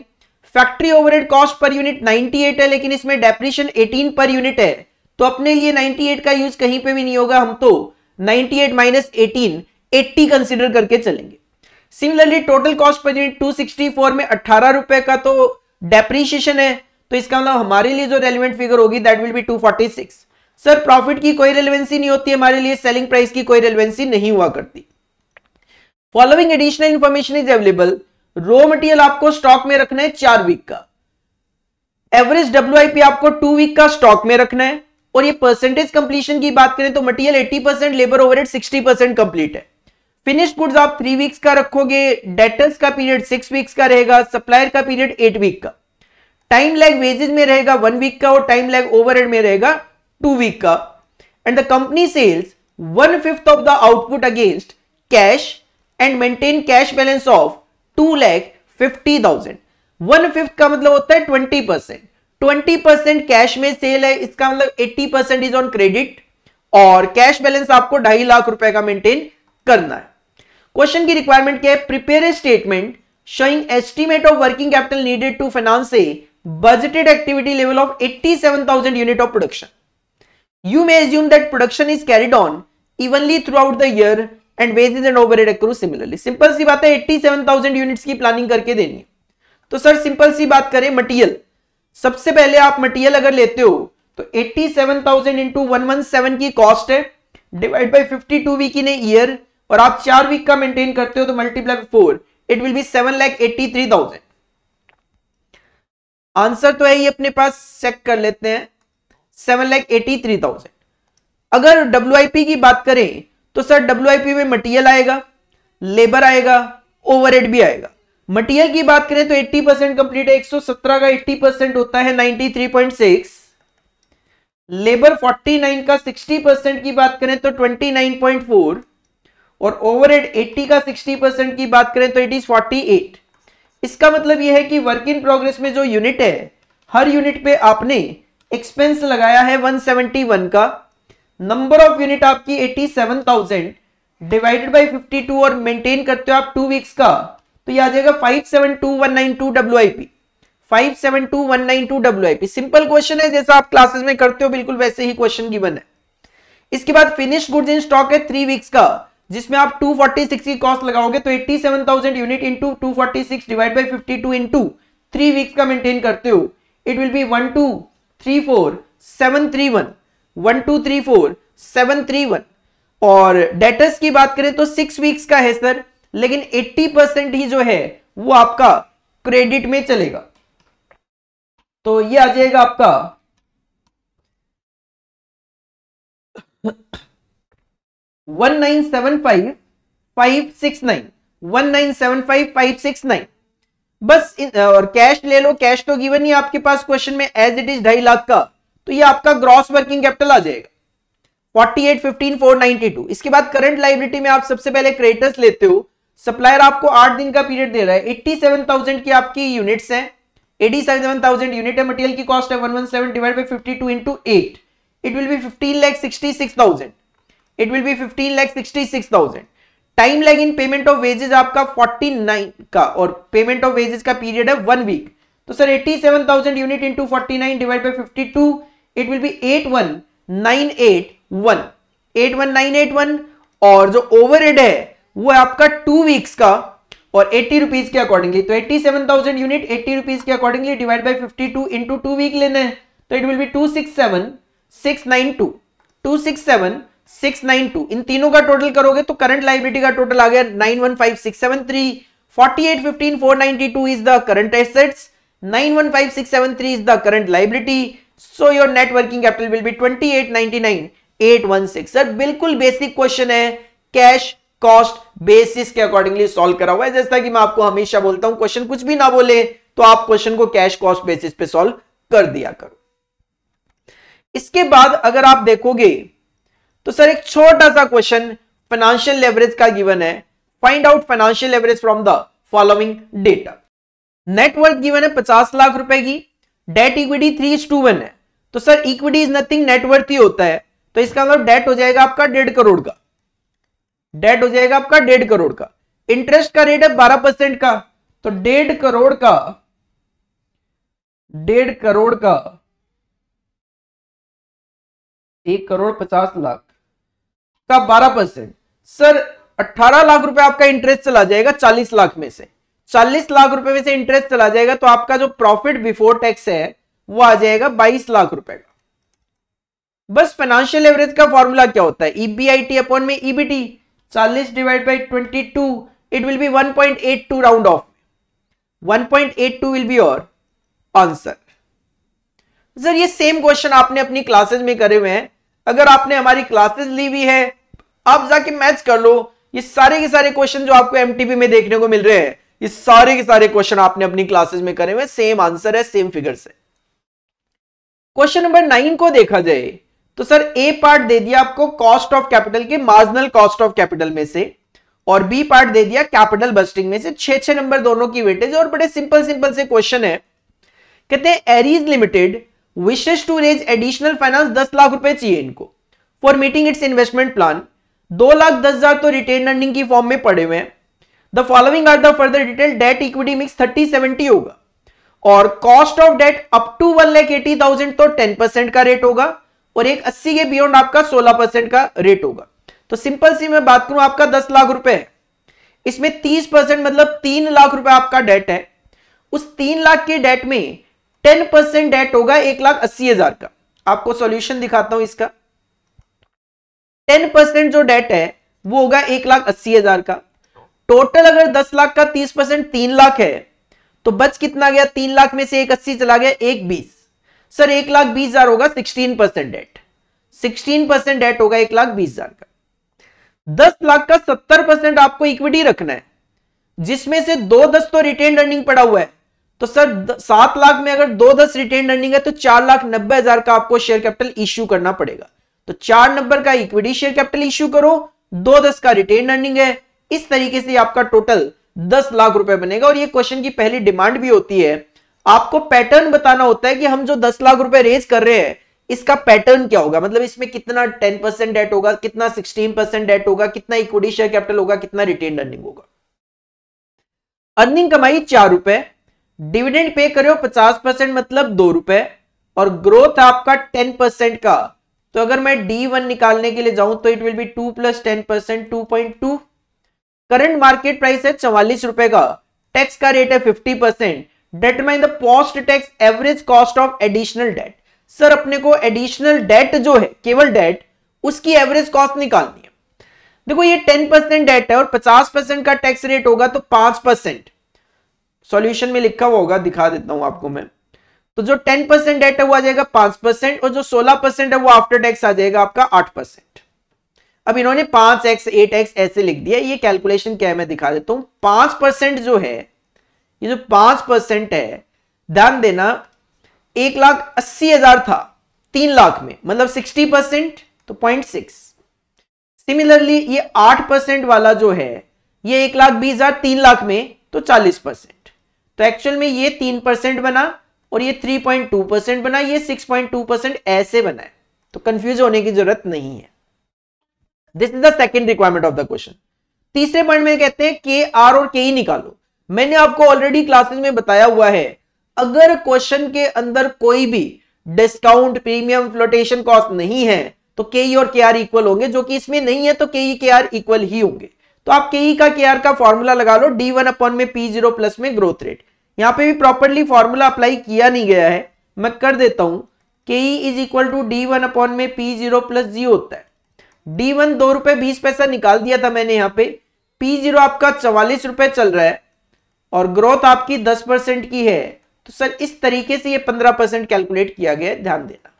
factory overhead cost per unit 98 है लेकिन इसमें डेप्रिशन 18 पर यूनिट है तो अपने लिए 98 का यूज कहीं पे भी नहीं होगा हम तो 98 eight minus eighteen eighty consider करके चलेंगे similarly total cost per unit 264 में अट्ठारह रुपए का तो डेप्रीशिएशन है तो इसका मतलब हमारे लिए जो रेलिवेंट फिगर होगी that will be two sir profit की कोई रेलिवेंसी नहीं होती हमारे लिए सेलिंग प्राइस की कोई रेलिवेंसी नहीं हुआ करती following additional information is available raw material आपको स्टॉक में रखना है चार वीक का एवरेज डब्ल्यू आपको टू वीक का स्टॉक में रखना है और ये परसेंटेज कंप्लीशन की बात करें तो material 80 percent labour overhead 60 percent complete है फिनिश गुड्स आप थ्री वीक्स का रखोगे डेटर्स का पीरियड सिक्स वीक्स का रहेगा सप्लायर का पीरियड एट वीक का टाइम लैग वेजेज में रहेगा वन वीक का और टाइम लैग ओवर में रहेगा टू वीक का and the company sales one fifth of the output against cash and maintain cash balance of two lakh fifty thousand one fifth का मतलब होता है twenty percent twenty percent cash में sale है इसका मतलब eighty percent is on credit और cash balance आपको ढाई लाख रुपए का मेंटेन करना है क्वेश्चन की रिक्वायरमेंट क्या है prepare a statement showing estimate of working capital needed to finance a budgeted activity level of 87,000 of production you may assume that production is carried on evenly throughout the year and wages and overhead accrue similarly simple सी बात है eighty seven thousand units की planning करके देनी है तो sir simple सी बात करें मटीरियल सबसे पहले आप मटीरियल अगर लेते हो तो eighty seven thousand into one one seven की कॉस्ट है divide by fifty two week in year और आप चार वीक का मेंटेन करते हो तो multiply four it will be seven lakh eighty three thousand answer तो है ये अपने पास चेक कर लेते हैं seven lakh eighty three thousand अगर डब्ल्यू की बात करें तो सर डब्ल्यू में मटीरियल आएगा लेबर आएगा हेड भी आएगा मटीरियल की बात करें तो 80 परसेंट कंप्लीट है 117 का 80 परसेंट होता है 93.6 लेबर 49 का 60 परसेंट की बात करें तो 29.4 और ओवरहेड 80 का 60 परसेंट की बात करें तो इट इज 48 इसका मतलब यह है कि वर्क इन प्रोग्रेस में जो यूनिट है हर यूनिट पे आपने एक्सपेंस लगाया है 171 का नंबर ऑफ यूनिट आपकी 87,000 डिवाइडेड बाय 52 और मेंटेन करते हो आप टू वीक्स का तो ये आ जाएगा 572192 WIP 572192 WIP सिंपल क्वेश्चन है जैसा आप क्लासेस में करते हो बिल्कुल वैसे ही क्वेश्चन गिवन है इसके बाद फिनिश गुड्स इन स्टॉक है थ्री वीक्स का जिसमें आप 246 की कॉस्ट लगाओगे तो 87,000 unit into 246 divide by 52 into three weeks का मेंटेन करते हो it will be one two three four seven three one one two three four seven three one और डेटर्स की बात करें तो सिक्स वीक्स का है सर लेकिन एट्टी परसेंट ही जो है वो आपका क्रेडिट में चलेगा तो ये आ जाएगा आपका one nine seven five five six nine one nine seven five five six nine बस इन, और कैश ले लो कैश तो गिवन ही आपके पास क्वेश्चन में एज इट इज ढाई लाख का तो ये आपका ग्रॉस वर्किंग कैपिटल आ जाएगा 48, 15, 492. इसके बाद करंट लाइबिलिटी में आप सबसे पहले क्रेडिटर्स लेते हो सप्लायर आपको आठ दिन का पीरियड दे रहा है 87,000 की आपकी यूनिट्स हैं 87,000 यूनिट है मटेरियल की कॉस्ट है 117 it will be 15 lakh 66,000 it will be 15 lakh 66,000 time lag in payment of wages आपका 49 का और पेमेंट ऑफ वेजेस का पीरियड है वन वीक तो sir 87,000 unit into 49 divide by it will be eight one nine eight one eight one nine eight one और जो over head है वो है आपका टू वीक्स का और एट्टी रुपीज के अकॉर्डिंगली तो eighty seven thousand unit eighty rupees के accordingly divide by fifty two into two week लेना है तो it will be two six seven six nine two two six seven six nine two इन तीनों का total करोगे तो करंट लाइबिलिटी का टोटल आ गया nine one five six seven three forty eight fifteen four ninety two is the current assets nine one five six seven three is the current liability so your networking capital will be twenty eight ninety nine eight one six sir बिल्कुल basic question है cash cost basis के accordingly solve करा हुआ है जैसा कि मैं आपको हमेशा बोलता हूं क्वेश्चन कुछ भी ना बोले तो आप क्वेश्चन को कैश कॉस्ट बेसिस पे सॉल्व कर दिया करो इसके बाद अगर आप देखोगे तो सर एक छोटा सा क्वेश्चन फाइनेंशियल लेवरेज का गिवन है find out financial leverage from the following data net worth given है पचास लाख रुपए की debt equity three two one है तो sir equity is nothing net worth ही होता है तो इसका मतलब डेट हो जाएगा आपका डेढ़ करोड़ का डेट हो जाएगा आपका डेढ़ करोड़ का इंटरेस्ट का रेट है बारह परसेंट का तो डेढ़ करोड़ का डेढ़ करोड़ का एक करोड़ पचास लाख का बारह परसेंट सर अट्ठारह लाख रुपए आपका इंटरेस्ट चला जाएगा चालीस लाख में से चालीस लाख रुपए में से इंटरेस्ट चला जाएगा तो आपका जो प्रॉफिट बिफोर टैक्स है वो आ जाएगा बाईस लाख रुपए का बस फाइनेंशियल एवरेज का फॉर्मूला क्या होता है ईबीआईटी e अपॉन में ईबीटी e चालीस divide by twenty two it will be one point eight two round off one point eight two will be your answer sir ये सेम क्वेश्चन आपने अपनी classes में करे हुए हैं अगर आपने हमारी क्लासेज ली हुई है आप जाके मैच कर लो ये सारे के सारे क्वेश्चन जो आपको एमटीबी में देखने को मिल रहे हैं ये सारे के सारे क्वेश्चन आपने अपनी क्लासेस में करे हुए सेम आंसर है सेम फिगर से क्वेश्चन नंबर नाइन को देखा जाए तो सर ए पार्ट दे दिया आपको कॉस्ट ऑफ कैपिटल के मार्जिनल कॉस्ट ऑफ कैपिटल में से और बी पार्ट दे दिया कैपिटल बस्टिंग में से छह छह नंबर दोनों की वेटेज और बड़े सिंपल सिंपल से क्वेश्चन है कहते हैं Aries limited wishes to raise additional finance दस लाख रुपए चाहिए इनको for meeting its investment plan दो लाख दस हजार तो रिटेन अर्निंग की फॉर्म में पड़े हुए हैं the following are the further detail debt equity mix thirty seventy होगा और cost of debt up to one lakh eighty thousand तो टेन परसेंट का रेट होगा और एक अस्सी के बियॉन्ड आपका सोलह परसेंट का रेट होगा तो सिंपल सी मैं बात करूं आपका दस लाख रुपए है इसमें तीस परसेंट मतलब तीन लाख रुपए आपका डेट है उस तीन लाख के डेट में टेन परसेंट डेट होगा एक लाख अस्सी हजार का आपको सॉल्यूशन दिखाता हूं इसका टेन परसेंट जो डेट है वो होगा एक लाख अस्सी हजार का टोटल अगर दस लाख का तीस परसेंट तीन लाख है तो बच कितना गया तीन लाख में से एक अस्सी चला गया एक बीस सर एक लाख बीस हजार होगा sixteen percent debt sixteen percent debt होगा एक लाख बीस हजार का दस लाख का सत्तर परसेंट आपको इक्विटी रखना है जिसमें से दो दस तो रिटेन अर्निंग पड़ा हुआ है तो सर सात लाख में अगर दो दस रिटेन अर्निंग है तो चार लाख नब्बे हजार का आपको शेयर कैपिटल इश्यू करना पड़ेगा तो चार नंबर का इक्विटी शेयर कैपिटल इश्यू करो दो दस का रिटेन अर्निंग है इस तरीके से आपका टोटल दस लाख रुपए बनेगा और ये क्वेश्चन की पहली डिमांड भी होती है आपको पैटर्न बताना होता है कि हम जो दस लाख रुपए रेज कर रहे हैं इसका पैटर्न क्या होगा मतलब इसमें कितना टेन परसेंट डेट होगा कितना सिक्सटीन परसेंट डेट होगा कितना इक्विटी शेयर कैपिटल होगा कितना रिटेन अर्निंग होगा अर्निंग कमाई चार रुपए डिविडेंड पे करो पचास परसेंट मतलब दो रुपए और ग्रोथ आपका टेन परसेंट का तो अगर मैं डी वन निकालने के लिए जाऊं तो it will be two plus ten percent two point two current market price है चवालीस रुपए का टैक्स का रेट है fifty percent determine the post tax average cost of additional debt sir अपने को एडिशनल डेट जो है केवल डेट उसकी एवरेज कॉस्ट निकालनी है देखो ये टेन परसेंट डेट है और पचास परसेंट का टैक्स रेट होगा तो पांच परसेंट सोल्यूशन में लिखा हुआ होगा दिखा देता हूं आपको मैं तो जो टेन परसेंट डेट है वो आ जाएगा पांच परसेंट और जो सोलह परसेंट है वो आफ्टर टैक्स आ जाएगा आपका आठ परसेंट अब इन्होंने पांच एक्स एट एक्स ऐसे लिख दिया ये कैलकुलेशन क्या है मैं दिखा देता हूं पांच परसेंट जो है ये जो पांच परसेंट है ध्यान देना एक लाख अस्सी हजार था तीन लाख में मतलब सिक्सटी परसेंट तो पॉइंट सिक्स सिमिलरली ये आठ परसेंट वाला जो है ये एक लाख बीस हजार तीन लाख में तो चालीस परसेंट तो एक्चुअल में ये तीन परसेंट बना और ये थ्री पॉइंट टू परसेंट बना ये सिक्स पॉइंट टू परसेंट ऐसे बना है तो कंफ्यूज होने की जरूरत नहीं है this is the second requirement of the question तीसरे पॉइंट में कहते हैं के आर और के ई निकालो मैंने आपको ऑलरेडी क्लासेस में बताया हुआ है अगर क्वेश्चन के अंदर कोई भी डिस्काउंट प्रीमियम फ्लोटेशन कॉस्ट नहीं है तो के ई e और के आर इक्वल होंगे जो कि इसमें नहीं है तो के ई के आर इक्वल ही होंगे तो आप के ई e का के आर का फॉर्मूला लगा लो डी वन अपॉन में पी जीरो प्लस में ग्रोथ रेट यहाँ पे भी प्रॉपरली फॉर्मूला अप्लाई किया नहीं गया है मैं कर देता हूं K E is equal to D one upon में पी जीरो प्लस जी होता है डी वन दो रुपए बीस पैसा निकाल दिया था मैंने यहां पे पी जीरो आपका चवालीस रुपए चल रहा है और ग्रोथ आपकी दस परसेंट की है तो सर इस तरीके से ये पंद्रह परसेंट कैलकुलेट किया गया ध्यान देना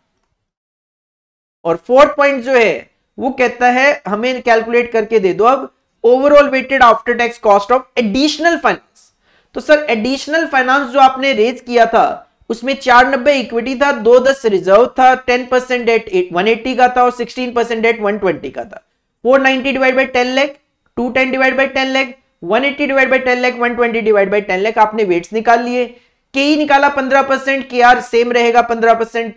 और फोर्थ पॉइंट जो है वो कहता है हमें कैलकुलेट करके दे दो अब overall weighted after tax cost of additional finance तो सर एडिशनल फाइनेंस जो आपने रेज किया था उसमें चार नब्बे इक्विटी था दो दस रिजर्व था ten percent debt one eighty का था और sixteen percent debt one twenty का था four ninety divide by ten lakh two ten divide by ten lakh one eighty divide by ten lakh one twenty divide by ten lakh आपने weights निकाल लिए के ही e निकाला पंद्रह परसेंट के आर सेम रहेगा पंद्रह परसेंट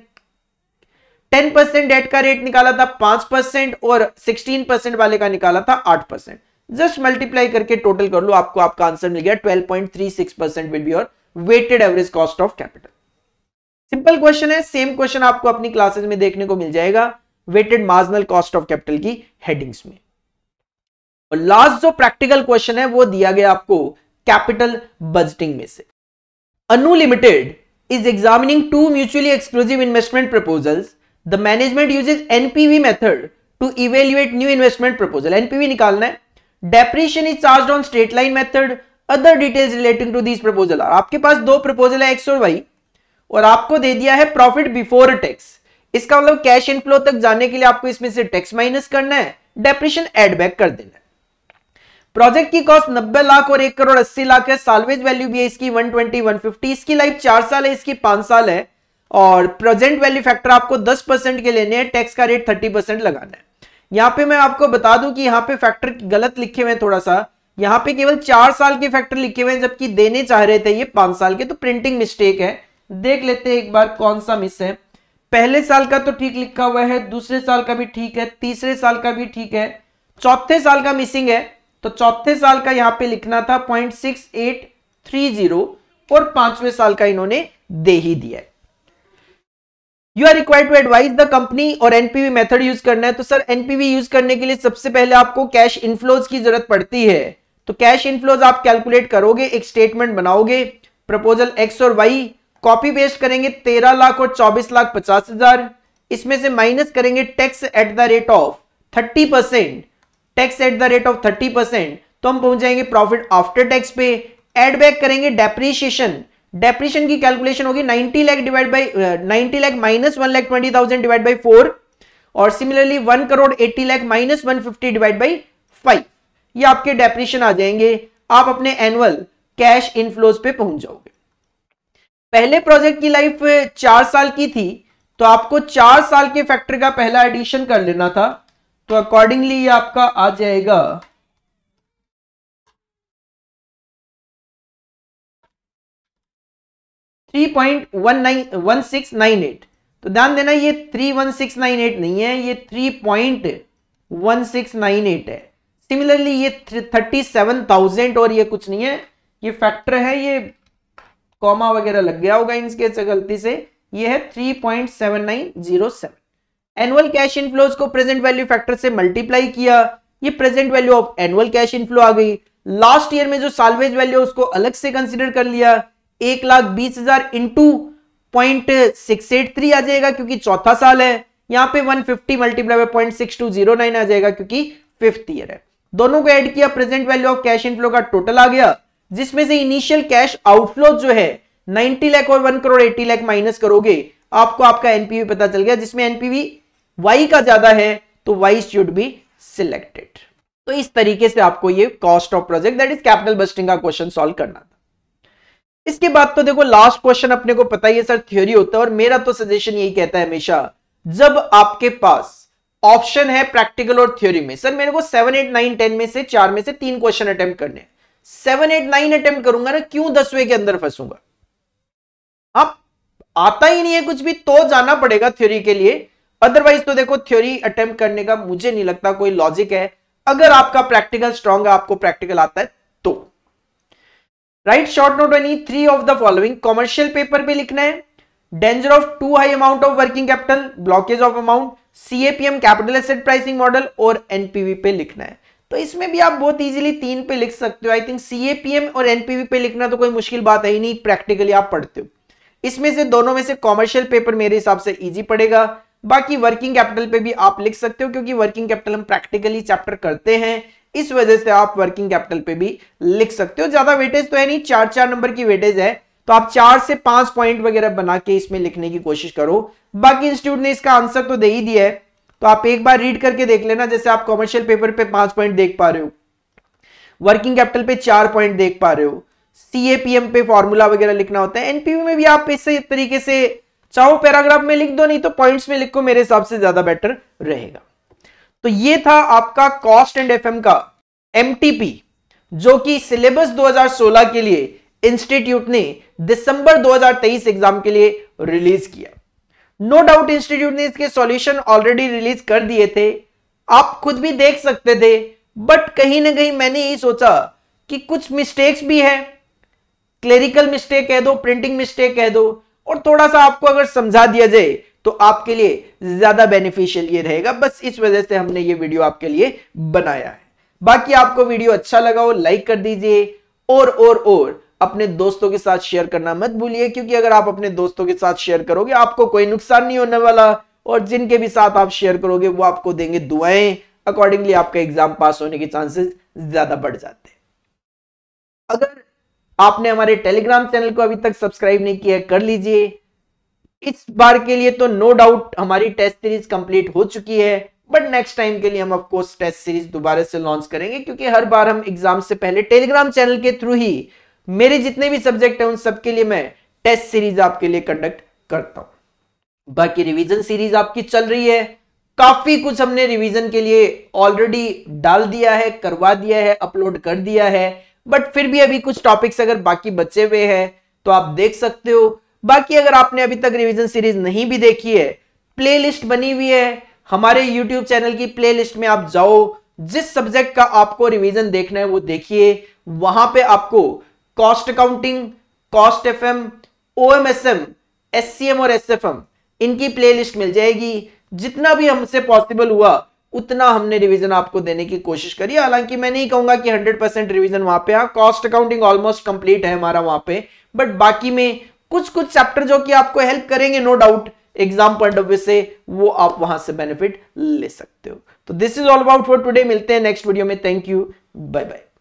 टेन परसेंट डेट का रेट निकाला था पांच परसेंट और सिक्सटीन परसेंट वाले का निकाला था आठ परसेंट जस्ट मल्टीप्लाई करके टोटल कर लो आपको आपका आंसर मिल गया twelve point three six percent will be your weighted average cost of capital simple question है सेम क्वेश्चन आपको अपनी क्लासेस में देखने को मिल जाएगा weighted marginal cost of capital की हेडिंग्स में और लास्ट जो प्रैक्टिकल क्वेश्चन है वो दिया गया आपको कैपिटल बजटिंग में से Anu limited is examining two mutually exclusive investment proposals the management uses NPV method to evaluate new investment proposal NPV निकालना है depreciation is charge on straight line method other details relating to this proposal आपके पास दो proposal है x और Y और आपको दे दिया है प्रॉफिट बिफोर टैक्स इसका मतलब कैश इनफ्लो तक जाने के लिए आपको इसमें से टैक्स माइनस करना है डेप्रिशन एड बैक कर देना है प्रोजेक्ट की कॉस्ट 90 लाख और 1 करोड़ 80 लाख है सालवेज वैल्यू भी है इसकी 120 150 इसकी लाइफ चार साल है इसकी पांच साल है और प्रेजेंट वैल्यू फैक्टर आपको 10 परसेंट के लेने हैं टैक्स का रेट 30 परसेंट लगाना है यहाँ पे मैं आपको बता दूं कि यहाँ पे फैक्टर गलत लिखे हुए हैं थोड़ा सा यहाँ पे केवल चार साल के फैक्टर लिखे हुए हैं जबकि देने चाह रहे थे ये पांच साल के तो प्रिंटिंग मिस्टेक है देख लेते हैं एक बार कौन सा मिस है पहले साल का तो ठीक लिखा हुआ है दूसरे साल का भी ठीक है तीसरे साल का भी ठीक है चौथे साल का मिसिंग है तो चौथे साल का यहां पे लिखना था point six eight three zero और पांचवें साल का इन्होंने दे ही दिया है you are require to advise the company और एनपीवी मेथड यूज करना है तो सर एनपीवी यूज करने के लिए सबसे पहले आपको कैश इनफ्लोज की जरूरत पड़ती है तो कैश इनफ्लोज आप कैलकुलेट करोगे एक स्टेटमेंट बनाओगे प्रपोजल एक्स और वाई कॉपी पेस्ट करेंगे तेरह लाख और चौबीस लाख पचास हजार इसमें से माइनस करेंगे tax at the rate of thirty percent tax at the rate of thirty percent तो हम पहुंच जाएंगे प्रॉफिट आफ्टर टैक्स पे एड बैक करेंगे डेप्रीशिएशन डेप्रीशिएशन की कैलकुलेशन होगी ninety lakh divide by ninety lakh minus one lakh twenty thousand divide by four और similarly one crore eighty lakh minus one fifty divide by five ये आपके डेप्रीशन आ जाएंगे आप अपने एनुअल कैश इनफ्लोज पे पहुंच जाओगे पहले प्रोजेक्ट की लाइफ चार साल की थी तो आपको चार साल के फैक्ट्री का पहला एडिशन कर लेना था तो अकॉर्डिंगली ये आपका आ जाएगा three point one nine one six nine eight तो ध्यान देना ये three one six nine eight नहीं है ये three point one six nine eight है सिमिलरली ये थर्टी सेवन थाउजेंड और ये कुछ नहीं है ये फैक्टर है ये कॉमा वगैरह लग गया होगा इनके गलती से यह है three point seven nine zero seven annual cash inflows को प्रेजेंट वैल्यू फैक्टर से मल्टीप्लाई किया ये present value of annual cash inflow आ गई लास्ट ईयर में जो सालवेज वैल्यू उसको अलग से कंसिडर कर लिया एक लाख बीस हजार into point six eight three आ जाएगा क्योंकि चौथा साल है यहां पे 150 fifty multiply by point six two zero nine आ जाएगा क्योंकि फिफ्थ ईयर है दोनों को ऐड किया present value of cash inflow का टोटल आ गया जिसमें से इनिशियल कैश आउटफ्लो जो है 90 लाख और 1 करोड़ 80 लाख माइनस करोगे आपको आपका एनपीवी पता चल गया जिसमें एनपीवी वाई का ज्यादा है तो वाई शुड बी सिलेक्टेड तो इस तरीके से आपको ये cost of project that is capital budgeting का क्वेश्चन सॉल्व करना था इसके बाद तो देखो लास्ट क्वेश्चन अपने को पता ही है सर थ्योरी होता है और मेरा तो सजेशन यही कहता है हमेशा जब आपके पास ऑप्शन है प्रैक्टिकल और थ्योरी में सर मेरे को सेवन एट नाइन टेन में से चार में से तीन क्वेश्चन अटेम्प्ट करने हैं सेवन एट नाइन अटेम्प्ट करूंगा ना क्यों दसवें के अंदर फंसूंगा आप आता ही नहीं है कुछ भी तो जाना पड़ेगा थ्योरी के लिए अदरवाइज तो देखो थ्योरी अटेम्प्ट करने का मुझे नहीं लगता कोई लॉजिक है अगर आपका प्रैक्टिकल स्ट्रॉन्ग है आपको प्रैक्टिकल आता है तो write short note any three of the following commercial paper भी लिखना है danger of too high amount of working capital blockage of amount CAPM capital asset pricing model और एनपीवी पे लिखना है तो इसमें भी आप बहुत इजीली तीन पे लिख सकते हो आई थिंक सीएपीएम और एनपीवी पे लिखना तो कोई मुश्किल बात है ही नहीं प्रैक्टिकली आप पढ़ते हो इसमें से दोनों में से कॉमर्शियल पेपर मेरे हिसाब से इजी पड़ेगा बाकी वर्किंग कैपिटल पे भी आप लिख सकते हो क्योंकि वर्किंग कैपिटल हम प्रैक्टिकली चैप्टर करते हैं इस वजह से आप वर्किंग कैपिटल पे भी लिख सकते हो ज्यादा वेटेज तो है नहीं चार चार नंबर की वेटेज है तो आप चार से पांच पॉइंट वगैरह बना के इसमें लिखने की कोशिश करो बाकी इंस्टीट्यूट ने इसका आंसर तो दे ही दिया है तो आप एक बार रीड करके देख लेना जैसे आप कॉमर्शियल पेपर पे पांच पॉइंट देख पा रहे हो वर्किंग कैपिटल पे चार पॉइंट देख पा रहे हो सीएपीएम पे फॉर्मूला वगैरह लिखना होता है एनपीवी में भी आप इस तरीके से चाहो पैराग्राफ में लिख दो नहीं तो पॉइंट्स में लिखो मेरे हिसाब से ज्यादा बेटर रहेगा तो ये था आपका कॉस्ट एंड एफएम का एमटीपी जो कि सिलेबस 2016 के लिए इंस्टीट्यूट ने दिसंबर 2023 एग्जाम के लिए रिलीज किया नो डाउट इंस्टीट्यूट ने इसके सॉल्यूशन ऑलरेडी रिलीज कर दिए थे आप खुद भी देख सकते थे बट कहीं ना कहीं मैंने यही सोचा कि कुछ मिस्टेक्स भी है क्लेरिकल मिस्टेक कह दो प्रिंटिंग मिस्टेक कह दो और थोड़ा सा आपको अगर समझा दिया जाए तो आपके लिए ज्यादा बेनिफिशियल ये रहेगा बस इस वजह से हमने ये वीडियो आपके लिए बनाया है बाकी आपको वीडियो अच्छा लगा हो लाइक कर दीजिए और और और अपने दोस्तों के साथ शेयर करना मत भूलिए क्योंकि अगर आप अपने दोस्तों के साथ शेयर करोगे आपको कोई नुकसान नहीं होने वाला और जिनके भी साथ आप शेयर करोगे वो आपको देंगे दुआएं अकॉर्डिंगली आपका एग्जाम पास होने के चांसेस ज्यादा बढ़ जाते हैं अगर आपने हमारे टेलीग्राम चैनल को अभी तक सब्सक्राइब नहीं किया कर लीजिए इस बार के लिए तो नो डाउट हमारी टेस्ट सीरीज कंप्लीट हो चुकी है बट नेक्स्ट टाइम के लिए हम ऑफकोर्स टेस्ट सीरीज दोबारा से लॉन्च करेंगे क्योंकि हर बार हम एग्जाम से पहले टेलीग्राम चैनल के थ्रू ही मेरे जितने भी सब्जेक्ट हैं उन सबके लिए मैं टेस्ट सीरीज आपके लिए कंडक्ट करता हूं बाकी रिवीजन सीरीज आपकी चल रही है काफी कुछ हमने रिवीजन के लिए ऑलरेडी डाल दिया है करवा दिया है अपलोड कर दिया है बट फिर भी अभी कुछ टॉपिक्स अगर बाकी बचे हुए हैं तो आप देख सकते हो बाकी अगर आपने अभी तक रिवीजन सीरीज नहीं भी देखी है प्लेलिस्ट बनी हुई है हमारे यूट्यूब चैनल की प्लेलिस्ट में आप जाओ जिस सब्जेक्ट का आपको रिवीजन देखना है वो देखिए वहां पे आपको cost accounting cost F M O M S M S C M और एस एफ एम इनकी प्ले लिस्ट मिल जाएगी जितना भी हमसे पॉसिबल हुआ उतना हमने रिवीजन आपको देने की कोशिश करी हालांकि मैं नहीं कहूंगा कि 100 परसेंट रिविजन वहां पे हाँ कॉस्ट अकाउंटिंग ऑलमोस्ट कंप्लीट है हमारा वहां पे बट बाकी में कुछ कुछ चैप्टर जो कि आपको हेल्प करेंगे no doubt exam point of view से वो आप वहां से बेनिफिट ले सकते हो तो this is all about for today मिलते हैं नेक्स्ट वीडियो में थैंक यू बाय बाय